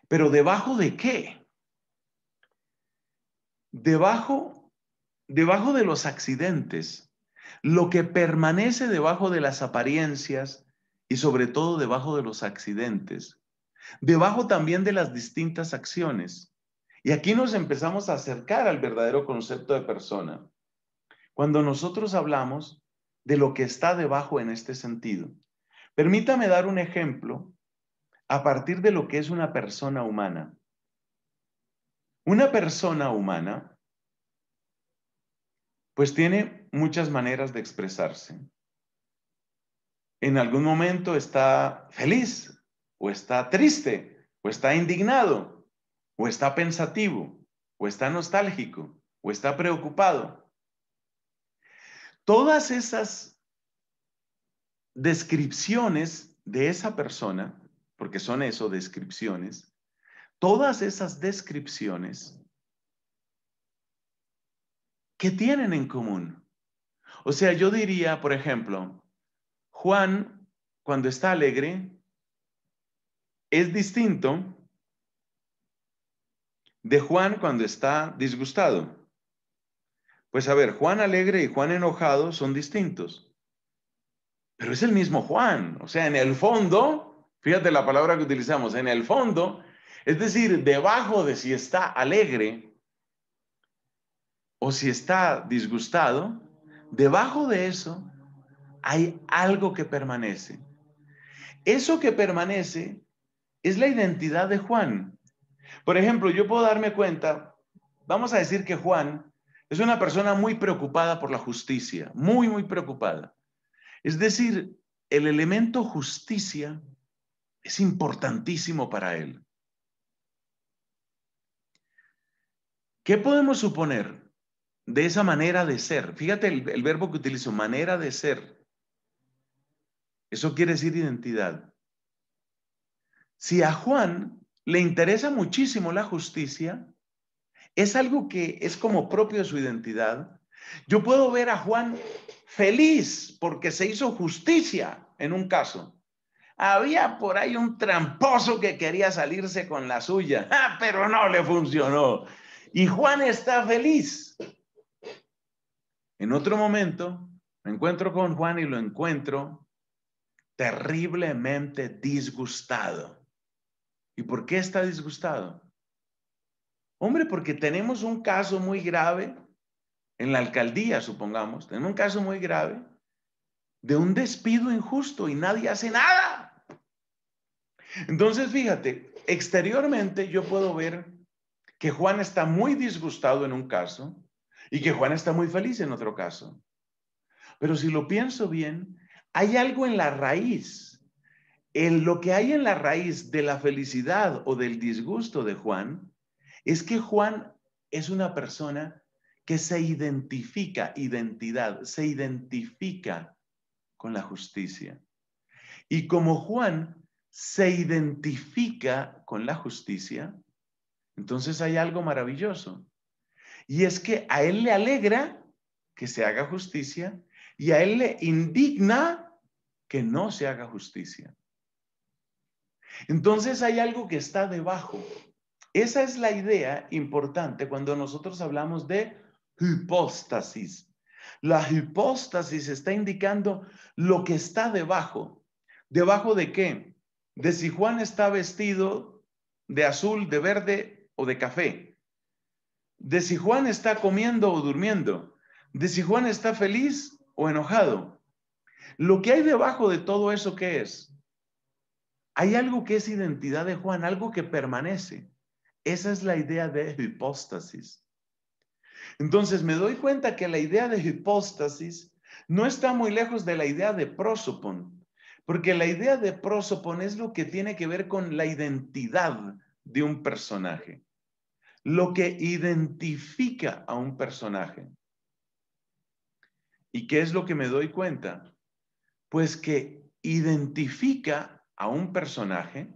Pero debajo de qué? Debajo, debajo de los accidentes, lo que permanece debajo de las apariencias y sobre todo debajo de los accidentes, debajo también de las distintas acciones. Y aquí nos empezamos a acercar al verdadero concepto de persona. Cuando nosotros hablamos de lo que está debajo en este sentido. Permítame dar un ejemplo a partir de lo que es una persona humana. Una persona humana, pues tiene muchas maneras de expresarse. En algún momento está feliz, o está triste, o está indignado, o está pensativo, o está nostálgico, o está preocupado. Todas esas descripciones de esa persona, porque son eso, descripciones, todas esas descripciones, ¿qué tienen en común? O sea, yo diría, por ejemplo, Juan, cuando está alegre, es distinto de Juan cuando está disgustado. Pues a ver, Juan alegre y Juan enojado son distintos. Pero es el mismo Juan. O sea, en el fondo, fíjate la palabra que utilizamos, en el fondo, es decir, debajo de si está alegre o si está disgustado, debajo de eso hay algo que permanece. Eso que permanece es la identidad de Juan. Por ejemplo, yo puedo darme cuenta, vamos a decir que Juan es una persona muy preocupada por la justicia, muy, muy preocupada. Es decir, el elemento justicia es importantísimo para él. ¿Qué podemos suponer de esa manera de ser? Fíjate el, verbo que utilizo, manera de ser. Eso quiere decir identidad. Si a Juan le interesa muchísimo la justicia, es algo que es como propio de su identidad. Yo puedo ver a Juan feliz porque se hizo justicia en un caso. Había por ahí un tramposo que quería salirse con la suya, *laughs* ah, pero no le funcionó. Y Juan está feliz. En otro momento, me encuentro con Juan y lo encuentro terriblemente disgustado. ¿Y por qué está disgustado? Hombre, porque tenemos un caso muy grave en la alcaldía, supongamos, tenemos un caso muy grave de un despido injusto y nadie hace nada. Entonces, fíjate, exteriormente yo puedo ver que Juan está muy disgustado en un caso y que Juan está muy feliz en otro caso. Pero si lo pienso bien, hay algo en la raíz. En lo que hay en la raíz de la felicidad o del disgusto de Juan es que Juan es una persona que se identifica, identidad, se identifica con la justicia. Y como Juan se identifica con la justicia, entonces hay algo maravilloso. Y es que a él le alegra que se haga justicia y a él le indigna que no se haga justicia. Entonces hay algo que está debajo esa es la idea importante cuando nosotros hablamos de hipóstasis. La hipóstasis está indicando lo que está debajo. ¿Debajo de qué? De si Juan está vestido de azul, de verde o de café. De si Juan está comiendo o durmiendo. De si Juan está feliz o enojado. Lo que hay debajo de todo eso, ¿qué es? Hay algo que es identidad de Juan, algo que permanece. Esa es la idea de hipóstasis. Entonces me doy cuenta que la idea de hipóstasis no está muy lejos de la idea de prosopon, porque la idea de prosopon es lo que tiene que ver con la identidad de un personaje, lo que identifica a un personaje. ¿Y qué es lo que me doy cuenta? Pues que identifica a un personaje,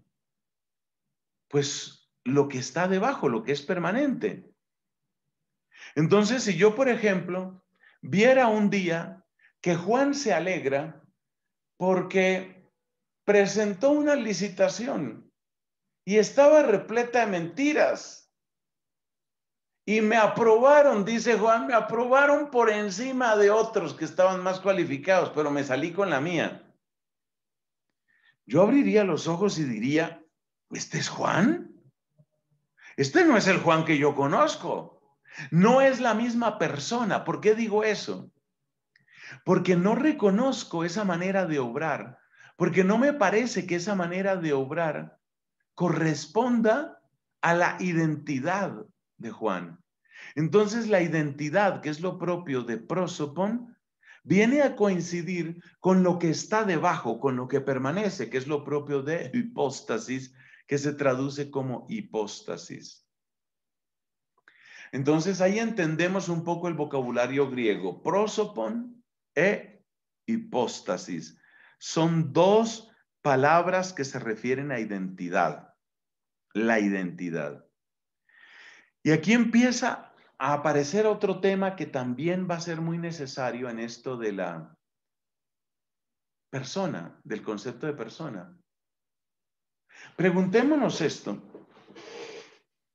pues lo que está debajo, lo que es permanente. Entonces, si yo, por ejemplo, viera un día que Juan se alegra porque presentó una licitación y estaba repleta de mentiras. Y me aprobaron, dice Juan, me aprobaron por encima de otros que estaban más cualificados, pero me salí con la mía. Yo abriría los ojos y diría, ¿este es Juan? Este no es el Juan que yo conozco. No es la misma persona. ¿Por qué digo eso? Porque no reconozco esa manera de obrar, porque no me parece que esa manera de obrar corresponda a la identidad de Juan. Entonces la identidad, que es lo propio de prosopon, viene a coincidir con lo que está debajo, con lo que permanece, que es lo propio de hipóstasis, que se traduce como hipóstasis. Entonces ahí entendemos un poco el vocabulario griego. Prosopon e hipóstasis son dos palabras que se refieren a identidad, la identidad. Y aquí empieza a aparecer otro tema que también va a ser muy necesario en esto de la persona, del concepto de persona. Preguntémonos esto.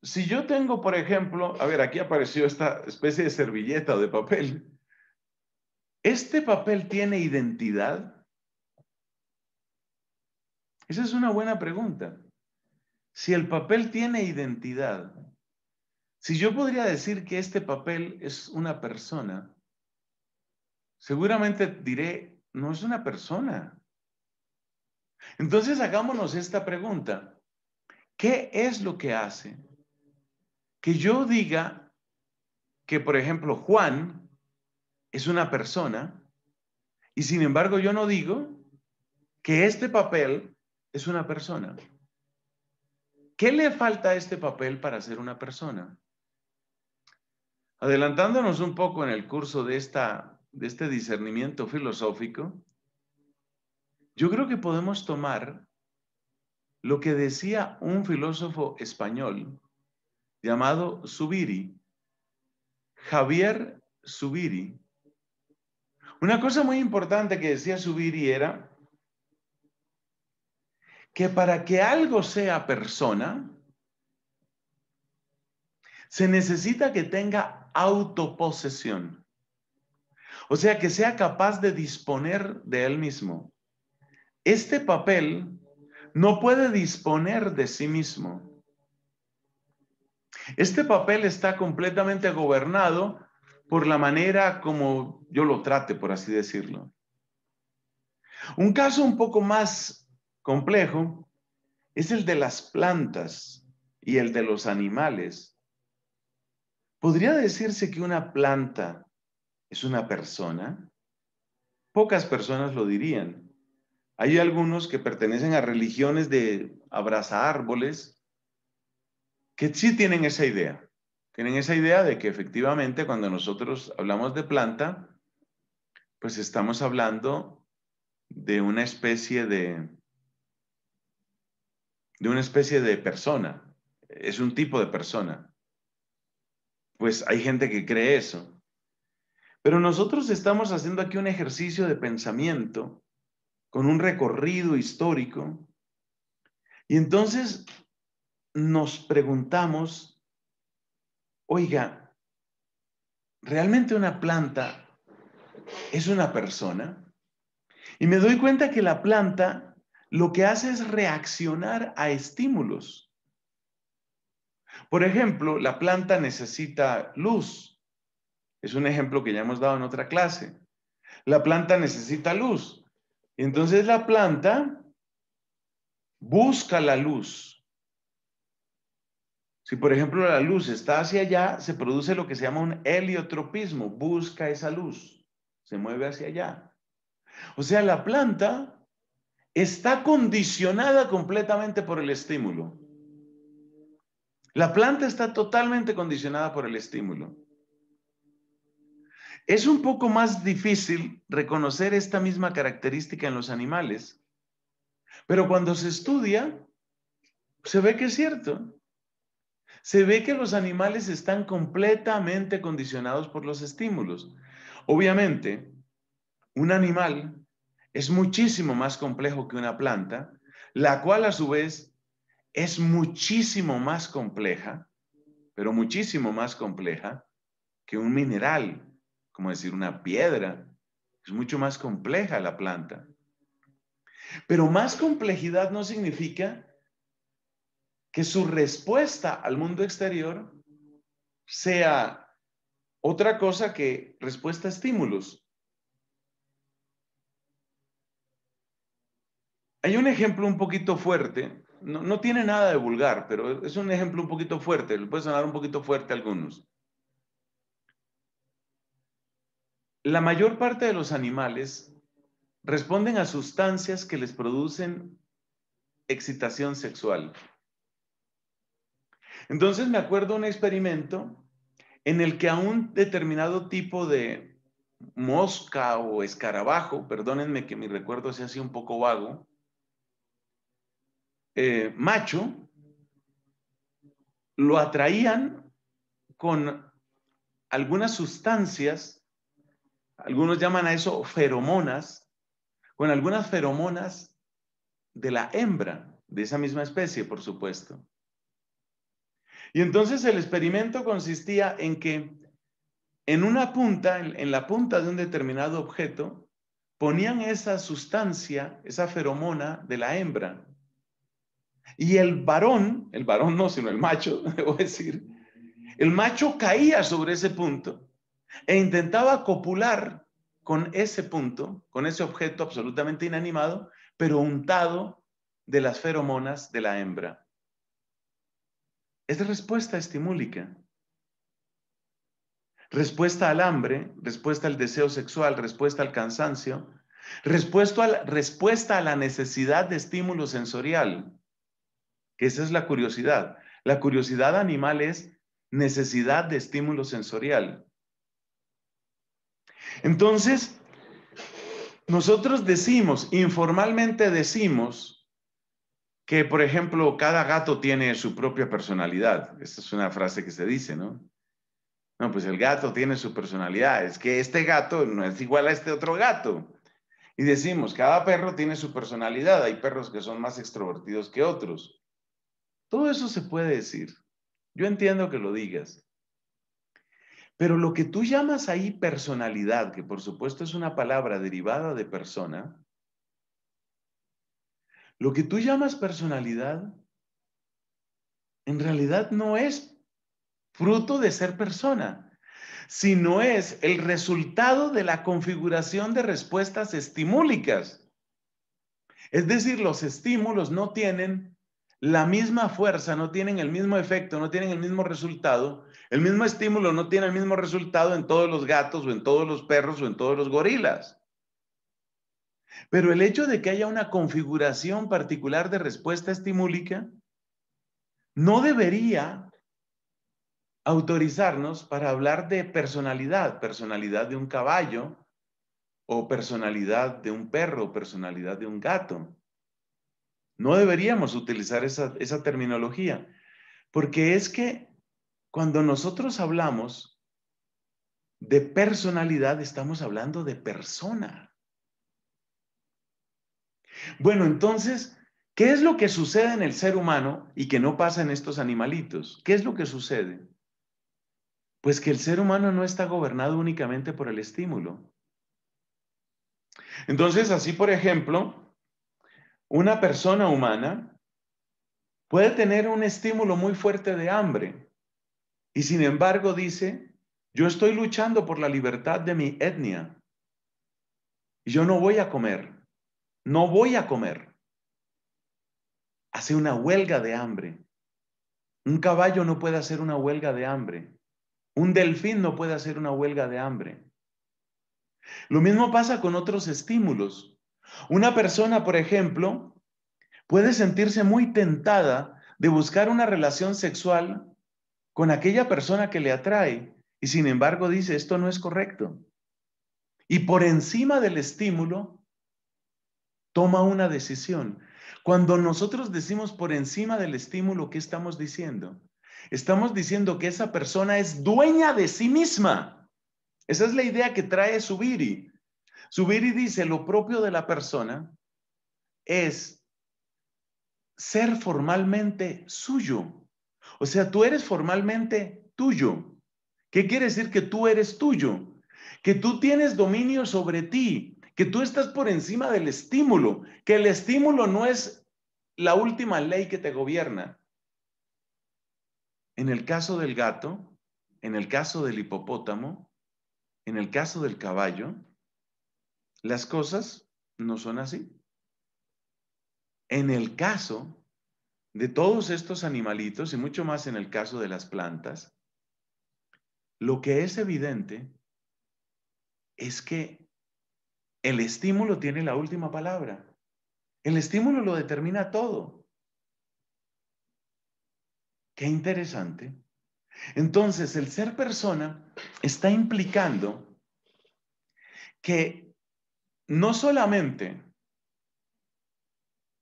Si yo tengo, por ejemplo, a ver, aquí apareció esta especie de servilleta o de papel. ¿Este papel tiene identidad? Esa es una buena pregunta. Si el papel tiene identidad, si yo podría decir que este papel es una persona, seguramente diré, no es una persona, entonces hagámonos esta pregunta. ¿Qué es lo que hace que yo diga que, por ejemplo, Juan es una persona y sin embargo yo no digo que este papel es una persona? ¿Qué le falta a este papel para ser una persona? Adelantándonos un poco en el curso de, de este discernimiento filosófico, yo creo que podemos tomar lo que decía un filósofo español llamado Subiri, Javier Zubiri. Una cosa muy importante que decía Subiri era que para que algo sea persona, se necesita que tenga autoposesión. O sea, que sea capaz de disponer de él mismo este papel no puede disponer de sí mismo. Este papel está completamente gobernado por la manera como yo lo trate, por así decirlo. Un caso un poco más complejo es el de las plantas y el de los animales. ¿Podría decirse que una planta es una persona? Pocas personas lo dirían. Hay algunos que pertenecen a religiones de abrazar árboles que sí tienen esa idea. Tienen esa idea de que efectivamente cuando nosotros hablamos de planta, pues estamos hablando de una especie de de una especie de persona, es un tipo de persona. Pues hay gente que cree eso. Pero nosotros estamos haciendo aquí un ejercicio de pensamiento con un recorrido histórico. Y entonces nos preguntamos, oiga, ¿realmente una planta es una persona? Y me doy cuenta que la planta lo que hace es reaccionar a estímulos. Por ejemplo, la planta necesita luz. Es un ejemplo que ya hemos dado en otra clase. La planta necesita luz. Entonces la planta busca la luz. Si por ejemplo la luz está hacia allá, se produce lo que se llama un heliotropismo, busca esa luz, se mueve hacia allá. O sea, la planta está condicionada completamente por el estímulo. La planta está totalmente condicionada por el estímulo. Es un poco más difícil reconocer esta misma característica en los animales, pero cuando se estudia, se ve que es cierto. Se ve que los animales están completamente condicionados por los estímulos. Obviamente, un animal es muchísimo más complejo que una planta, la cual a su vez es muchísimo más compleja, pero muchísimo más compleja que un mineral, como decir una piedra. Es mucho más compleja la planta. Pero más complejidad no significa que su respuesta al mundo exterior sea otra cosa que respuesta a estímulos. Hay un ejemplo un poquito fuerte, no, tiene nada de vulgar, pero es un ejemplo un poquito fuerte, le puede sonar un poquito fuerte a algunos. La mayor parte de los animales responden a sustancias que les producen excitación sexual. Entonces me acuerdo un experimento en el que a un determinado tipo de mosca o escarabajo, perdónenme que mi recuerdo sea así un poco vago, eh, macho, lo atraían con algunas sustancias algunos llaman a eso feromonas. Con algunas feromonas de la hembra, de esa misma especie, por supuesto. Y entonces el experimento consistía en que en una punta, en la punta de un determinado objeto, ponían esa sustancia, esa feromona de la hembra. Y el varón, el varón no, sino el macho, *laughs* debo decir, el macho caía sobre ese punto e intentaba copular con ese punto, con ese objeto absolutamente inanimado, pero untado de las feromonas de la hembra. Es respuesta estimúlica. Respuesta al hambre, respuesta al deseo sexual, respuesta al cansancio, respuesta, respuesta a la necesidad de estímulo sensorial. Que esa es la curiosidad. La curiosidad animal es necesidad de estímulo sensorial. Entonces, nosotros decimos, informalmente decimos, que por ejemplo, cada gato tiene su propia personalidad. Esta es una frase que se dice, ¿no? No, pues el gato tiene su personalidad. Es que este gato no es igual a este otro gato. Y decimos, cada perro tiene su personalidad. Hay perros que son más extrovertidos que otros. Todo eso se puede decir. Yo entiendo que lo digas. Pero lo que tú llamas ahí personalidad, que por supuesto es una palabra derivada de persona, lo que tú llamas personalidad en realidad no es fruto de ser persona, sino es el resultado de la configuración de respuestas estimúlicas. Es decir, los estímulos no tienen la misma fuerza, no tienen el mismo efecto, no tienen el mismo resultado el mismo estímulo no tiene el mismo resultado en todos los gatos o en todos los perros o en todos los gorilas. Pero el hecho de que haya una configuración particular de respuesta estimúlica no debería autorizarnos para hablar de personalidad, personalidad de un caballo o personalidad de un perro, o personalidad de un gato. No deberíamos utilizar esa, esa terminología, porque es que cuando nosotros hablamos de personalidad, estamos hablando de persona. Bueno, entonces, ¿qué es lo que sucede en el ser humano y que no pasa en estos animalitos? ¿Qué es lo que sucede? Pues que el ser humano no está gobernado únicamente por el estímulo. Entonces, así por ejemplo, una persona humana puede tener un estímulo muy fuerte de hambre y sin embargo dice, yo estoy luchando por la libertad de mi etnia. Yo no voy a comer, no voy a comer. Hace una huelga de hambre. Un caballo no puede hacer una huelga de hambre. Un delfín no puede hacer una huelga de hambre. Lo mismo pasa con otros estímulos. Una persona, por ejemplo, puede sentirse muy tentada de buscar una relación sexual con aquella persona que le atrae y sin embargo dice, esto no es correcto. Y por encima del estímulo, toma una decisión. Cuando nosotros decimos por encima del estímulo, ¿qué estamos diciendo? Estamos diciendo que esa persona es dueña de sí misma. Esa es la idea que trae Subiri. Subiri dice, lo propio de la persona es ser formalmente suyo. O sea, tú eres formalmente tuyo. ¿Qué quiere decir que tú eres tuyo? Que tú tienes dominio sobre ti, que tú estás por encima del estímulo, que el estímulo no es la última ley que te gobierna. En el caso del gato, en el caso del hipopótamo, en el caso del caballo, las cosas no son así. En el caso de todos estos animalitos y mucho más en el caso de las plantas, lo que es evidente es que el estímulo tiene la última palabra. El estímulo lo determina todo. Qué interesante. Entonces, el ser persona está implicando que no solamente,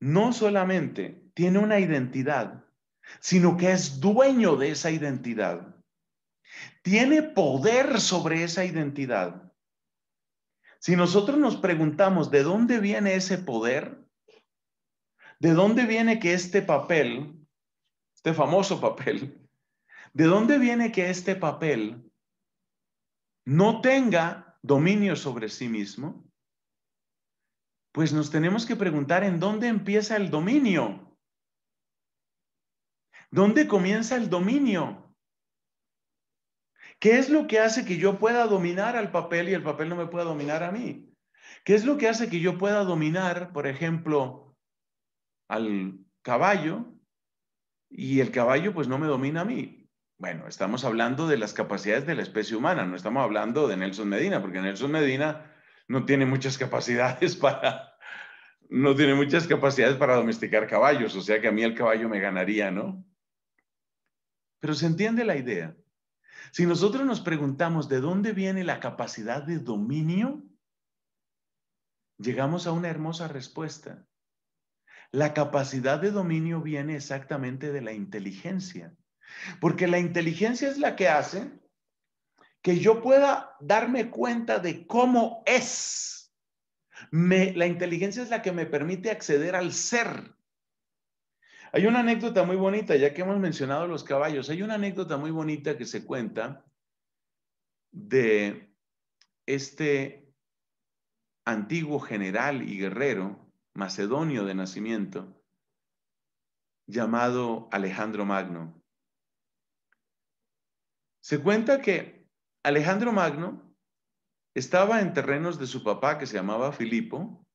no solamente tiene una identidad, sino que es dueño de esa identidad. Tiene poder sobre esa identidad. Si nosotros nos preguntamos de dónde viene ese poder, de dónde viene que este papel, este famoso papel, de dónde viene que este papel no tenga dominio sobre sí mismo, pues nos tenemos que preguntar en dónde empieza el dominio. ¿Dónde comienza el dominio? ¿Qué es lo que hace que yo pueda dominar al papel y el papel no me pueda dominar a mí? ¿Qué es lo que hace que yo pueda dominar, por ejemplo, al caballo y el caballo pues no me domina a mí? Bueno, estamos hablando de las capacidades de la especie humana, no estamos hablando de Nelson Medina, porque Nelson Medina no tiene muchas capacidades *laughs* para no tiene muchas capacidades para domesticar caballos, o sea que a mí el caballo me ganaría, ¿no? Pero se entiende la idea. Si nosotros nos preguntamos de dónde viene la capacidad de dominio, llegamos a una hermosa respuesta. La capacidad de dominio viene exactamente de la inteligencia, porque la inteligencia es la que hace que yo pueda darme cuenta de cómo es. la inteligencia es la que me permite acceder al ser. Hay una anécdota muy bonita, ya que hemos mencionado los caballos, hay una anécdota muy bonita que se cuenta de este antiguo general y guerrero macedonio de nacimiento llamado Alejandro Magno. Se cuenta que Alejandro Magno estaba en terrenos de su papá que se llamaba Filipo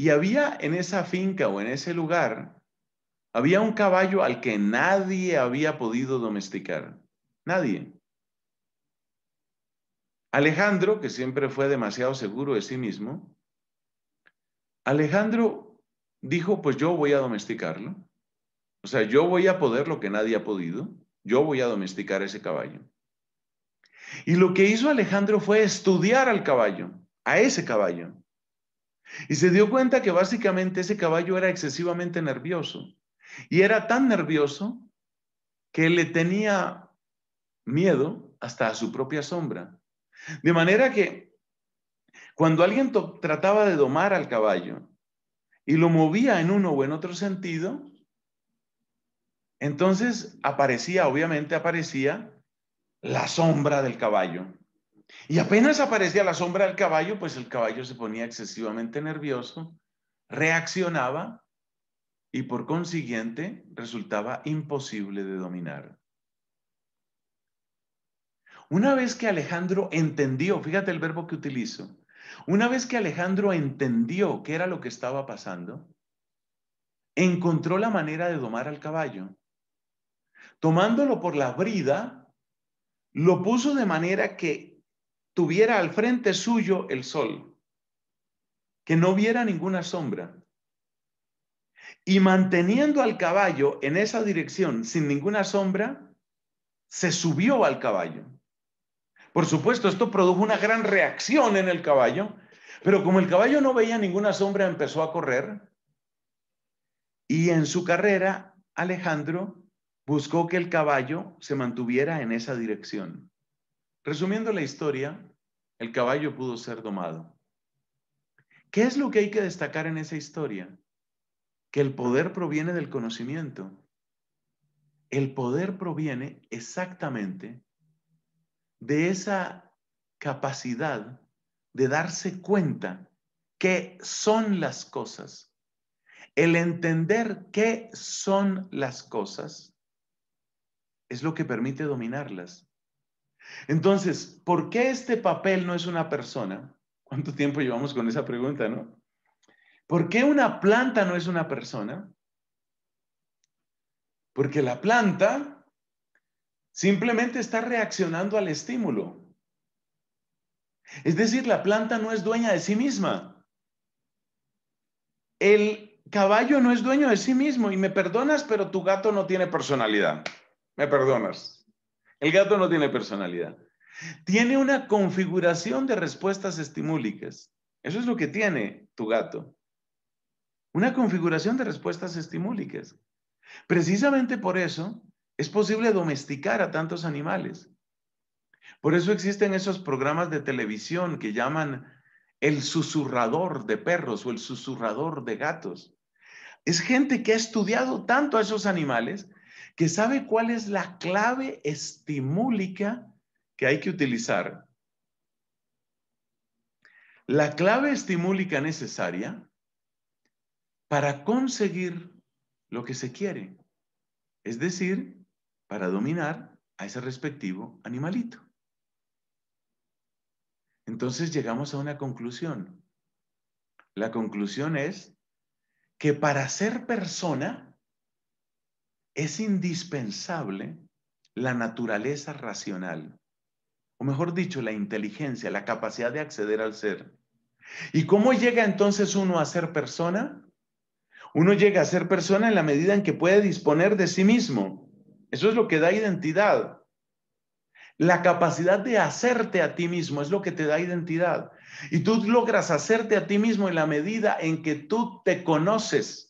y había en esa finca o en ese lugar, había un caballo al que nadie había podido domesticar. Nadie. Alejandro, que siempre fue demasiado seguro de sí mismo, Alejandro dijo, pues yo voy a domesticarlo. O sea, yo voy a poder lo que nadie ha podido. Yo voy a domesticar ese caballo. Y lo que hizo Alejandro fue estudiar al caballo, a ese caballo. Y se dio cuenta que básicamente ese caballo era excesivamente nervioso. Y era tan nervioso que le tenía miedo hasta a su propia sombra. De manera que cuando alguien trataba de domar al caballo y lo movía en uno o en otro sentido, entonces aparecía, obviamente aparecía la sombra del caballo. Y apenas aparecía la sombra del caballo, pues el caballo se ponía excesivamente nervioso, reaccionaba y por consiguiente resultaba imposible de dominar. Una vez que Alejandro entendió, fíjate el verbo que utilizo, una vez que Alejandro entendió qué era lo que estaba pasando, encontró la manera de domar al caballo. Tomándolo por la brida, lo puso de manera que tuviera al frente suyo el sol, que no viera ninguna sombra. Y manteniendo al caballo en esa dirección sin ninguna sombra, se subió al caballo. Por supuesto, esto produjo una gran reacción en el caballo, pero como el caballo no veía ninguna sombra, empezó a correr. Y en su carrera, Alejandro buscó que el caballo se mantuviera en esa dirección. Resumiendo la historia, el caballo pudo ser domado. ¿Qué es lo que hay que destacar en esa historia? Que el poder proviene del conocimiento. El poder proviene exactamente de esa capacidad de darse cuenta qué son las cosas. El entender qué son las cosas es lo que permite dominarlas. Entonces, ¿por qué este papel no es una persona? ¿Cuánto tiempo llevamos con esa pregunta, no? ¿Por qué una planta no es una persona? Porque la planta simplemente está reaccionando al estímulo. Es decir, la planta no es dueña de sí misma. El caballo no es dueño de sí mismo y me perdonas, pero tu gato no tiene personalidad. Me perdonas. El gato no tiene personalidad. Tiene una configuración de respuestas estimúlicas. Eso es lo que tiene tu gato. Una configuración de respuestas estimúlicas. Precisamente por eso es posible domesticar a tantos animales. Por eso existen esos programas de televisión que llaman el susurrador de perros o el susurrador de gatos. Es gente que ha estudiado tanto a esos animales que sabe cuál es la clave estimúlica que hay que utilizar. La clave estimúlica necesaria para conseguir lo que se quiere, es decir, para dominar a ese respectivo animalito. Entonces llegamos a una conclusión. La conclusión es que para ser persona, es indispensable la naturaleza racional, o mejor dicho, la inteligencia, la capacidad de acceder al ser. ¿Y cómo llega entonces uno a ser persona? Uno llega a ser persona en la medida en que puede disponer de sí mismo. Eso es lo que da identidad. La capacidad de hacerte a ti mismo es lo que te da identidad. Y tú logras hacerte a ti mismo en la medida en que tú te conoces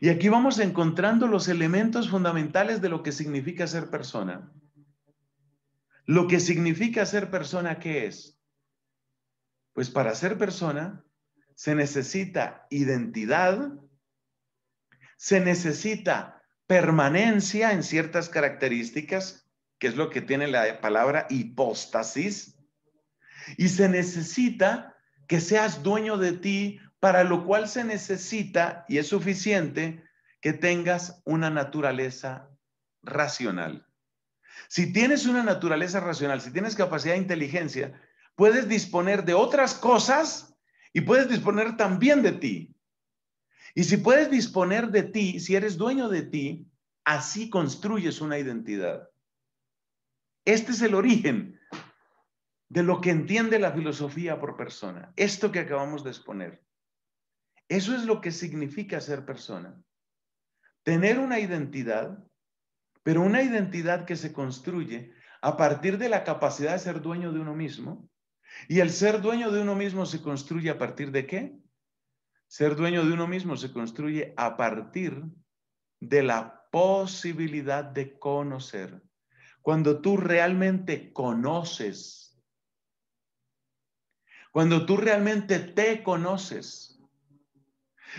y aquí vamos encontrando los elementos fundamentales de lo que significa ser persona. Lo que significa ser persona, ¿qué es? Pues para ser persona se necesita identidad, se necesita permanencia en ciertas características, que es lo que tiene la palabra hipóstasis, y se necesita que seas dueño de ti para lo cual se necesita y es suficiente que tengas una naturaleza racional. Si tienes una naturaleza racional, si tienes capacidad de inteligencia, puedes disponer de otras cosas y puedes disponer también de ti. Y si puedes disponer de ti, si eres dueño de ti, así construyes una identidad. Este es el origen de lo que entiende la filosofía por persona, esto que acabamos de exponer. Eso es lo que significa ser persona. Tener una identidad, pero una identidad que se construye a partir de la capacidad de ser dueño de uno mismo. Y el ser dueño de uno mismo se construye a partir de qué? Ser dueño de uno mismo se construye a partir de la posibilidad de conocer. Cuando tú realmente conoces, cuando tú realmente te conoces,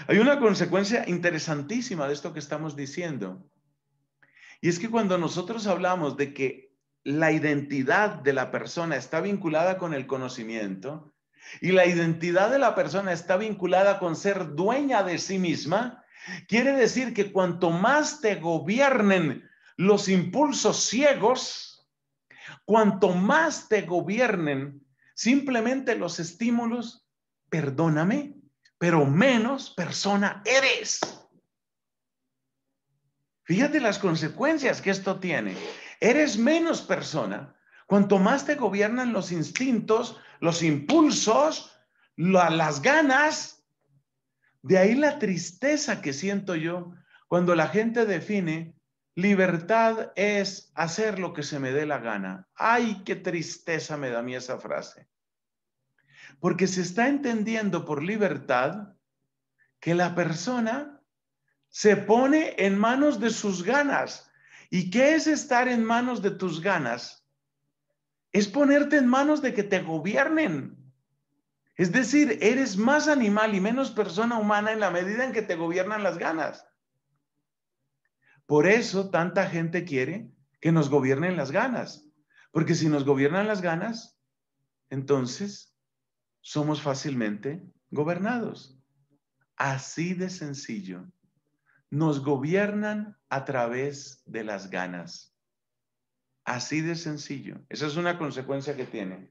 hay una consecuencia interesantísima de esto que estamos diciendo. Y es que cuando nosotros hablamos de que la identidad de la persona está vinculada con el conocimiento y la identidad de la persona está vinculada con ser dueña de sí misma, quiere decir que cuanto más te gobiernen los impulsos ciegos, cuanto más te gobiernen simplemente los estímulos, perdóname, pero menos persona eres. Fíjate las consecuencias que esto tiene. Eres menos persona cuanto más te gobiernan los instintos, los impulsos, las ganas. De ahí la tristeza que siento yo cuando la gente define libertad es hacer lo que se me dé la gana. Ay, qué tristeza me da a mí esa frase. Porque se está entendiendo por libertad que la persona se pone en manos de sus ganas. ¿Y qué es estar en manos de tus ganas? Es ponerte en manos de que te gobiernen. Es decir, eres más animal y menos persona humana en la medida en que te gobiernan las ganas. Por eso tanta gente quiere que nos gobiernen las ganas. Porque si nos gobiernan las ganas, entonces somos fácilmente gobernados. Así de sencillo. Nos gobiernan a través de las ganas. Así de sencillo. Esa es una consecuencia que tiene.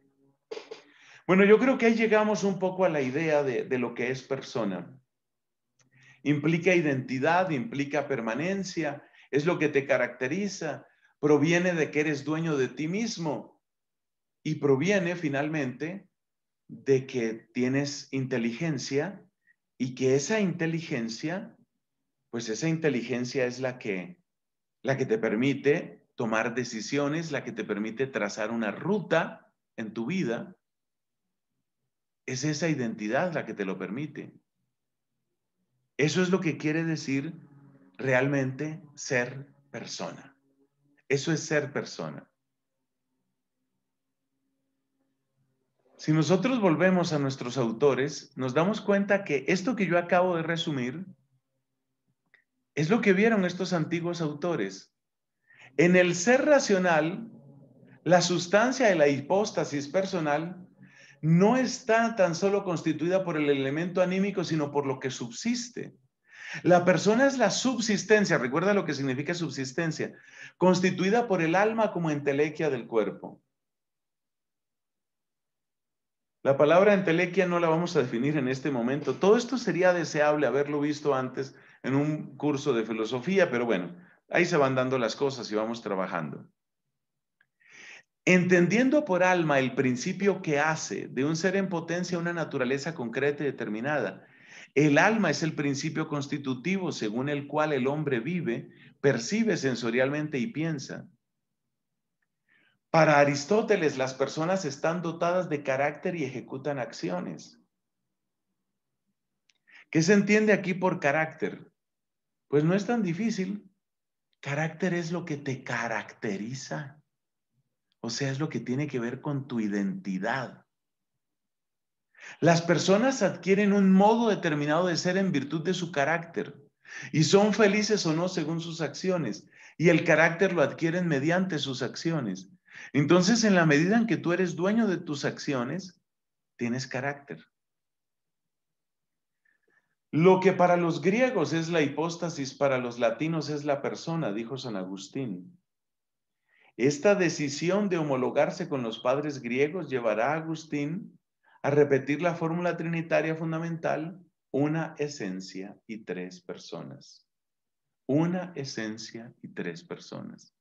Bueno, yo creo que ahí llegamos un poco a la idea de, de lo que es persona. Implica identidad, implica permanencia, es lo que te caracteriza, proviene de que eres dueño de ti mismo y proviene finalmente de que tienes inteligencia y que esa inteligencia, pues esa inteligencia es la que, la que te permite tomar decisiones, la que te permite trazar una ruta en tu vida. Es esa identidad la que te lo permite. Eso es lo que quiere decir realmente ser persona. Eso es ser persona. Si nosotros volvemos a nuestros autores, nos damos cuenta que esto que yo acabo de resumir es lo que vieron estos antiguos autores. En el ser racional, la sustancia de la hipóstasis personal no está tan solo constituida por el elemento anímico, sino por lo que subsiste. La persona es la subsistencia, recuerda lo que significa subsistencia, constituida por el alma como entelequia del cuerpo. La palabra entelequia no la vamos a definir en este momento. Todo esto sería deseable haberlo visto antes en un curso de filosofía, pero bueno, ahí se van dando las cosas y vamos trabajando. Entendiendo por alma el principio que hace de un ser en potencia una naturaleza concreta y determinada, el alma es el principio constitutivo según el cual el hombre vive, percibe sensorialmente y piensa. Para Aristóteles, las personas están dotadas de carácter y ejecutan acciones. ¿Qué se entiende aquí por carácter? Pues no es tan difícil. Carácter es lo que te caracteriza. O sea, es lo que tiene que ver con tu identidad. Las personas adquieren un modo determinado de ser en virtud de su carácter y son felices o no según sus acciones. Y el carácter lo adquieren mediante sus acciones. Entonces, en la medida en que tú eres dueño de tus acciones, tienes carácter. Lo que para los griegos es la hipóstasis, para los latinos es la persona, dijo San Agustín. Esta decisión de homologarse con los padres griegos llevará a Agustín a repetir la fórmula trinitaria fundamental, una esencia y tres personas. Una esencia y tres personas.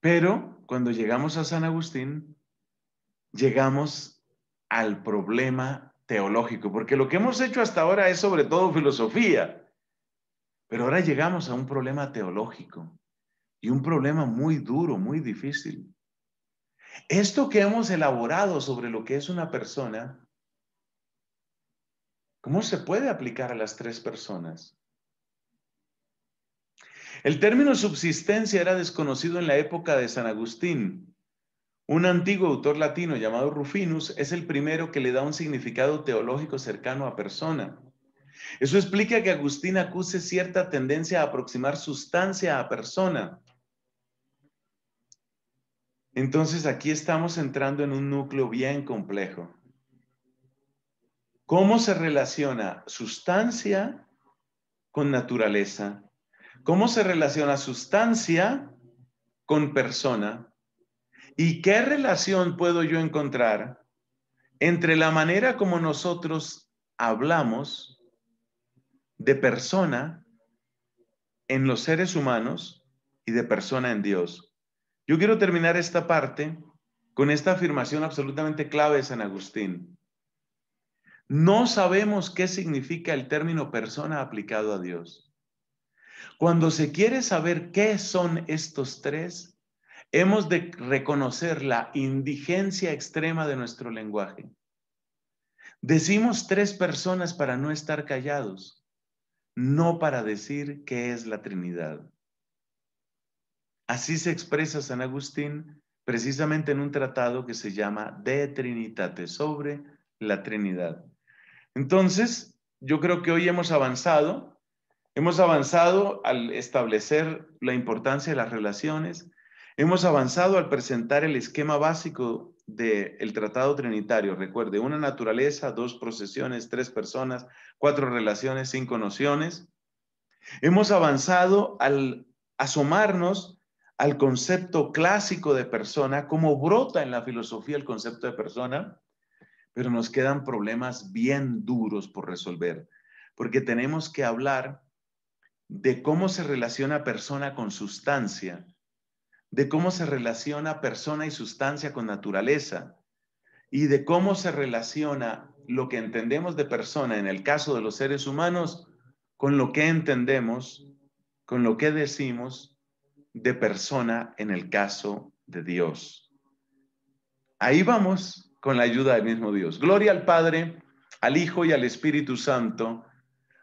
Pero cuando llegamos a San Agustín, llegamos al problema teológico, porque lo que hemos hecho hasta ahora es sobre todo filosofía, pero ahora llegamos a un problema teológico y un problema muy duro, muy difícil. Esto que hemos elaborado sobre lo que es una persona, ¿cómo se puede aplicar a las tres personas? El término subsistencia era desconocido en la época de San Agustín. Un antiguo autor latino llamado Rufinus es el primero que le da un significado teológico cercano a persona. Eso explica que Agustín acuse cierta tendencia a aproximar sustancia a persona. Entonces aquí estamos entrando en un núcleo bien complejo. ¿Cómo se relaciona sustancia con naturaleza? ¿Cómo se relaciona sustancia con persona? ¿Y qué relación puedo yo encontrar entre la manera como nosotros hablamos de persona en los seres humanos y de persona en Dios? Yo quiero terminar esta parte con esta afirmación absolutamente clave de San Agustín. No sabemos qué significa el término persona aplicado a Dios. Cuando se quiere saber qué son estos tres, hemos de reconocer la indigencia extrema de nuestro lenguaje. Decimos tres personas para no estar callados, no para decir qué es la Trinidad. Así se expresa San Agustín precisamente en un tratado que se llama De Trinitate, sobre la Trinidad. Entonces, yo creo que hoy hemos avanzado Hemos avanzado al establecer la importancia de las relaciones. Hemos avanzado al presentar el esquema básico del Tratado Trinitario. Recuerde, una naturaleza, dos procesiones, tres personas, cuatro relaciones, cinco nociones. Hemos avanzado al asomarnos al concepto clásico de persona, como brota en la filosofía el concepto de persona, pero nos quedan problemas bien duros por resolver, porque tenemos que hablar de cómo se relaciona persona con sustancia, de cómo se relaciona persona y sustancia con naturaleza y de cómo se relaciona lo que entendemos de persona en el caso de los seres humanos con lo que entendemos, con lo que decimos de persona en el caso de Dios. Ahí vamos con la ayuda del mismo Dios. Gloria al Padre, al Hijo y al Espíritu Santo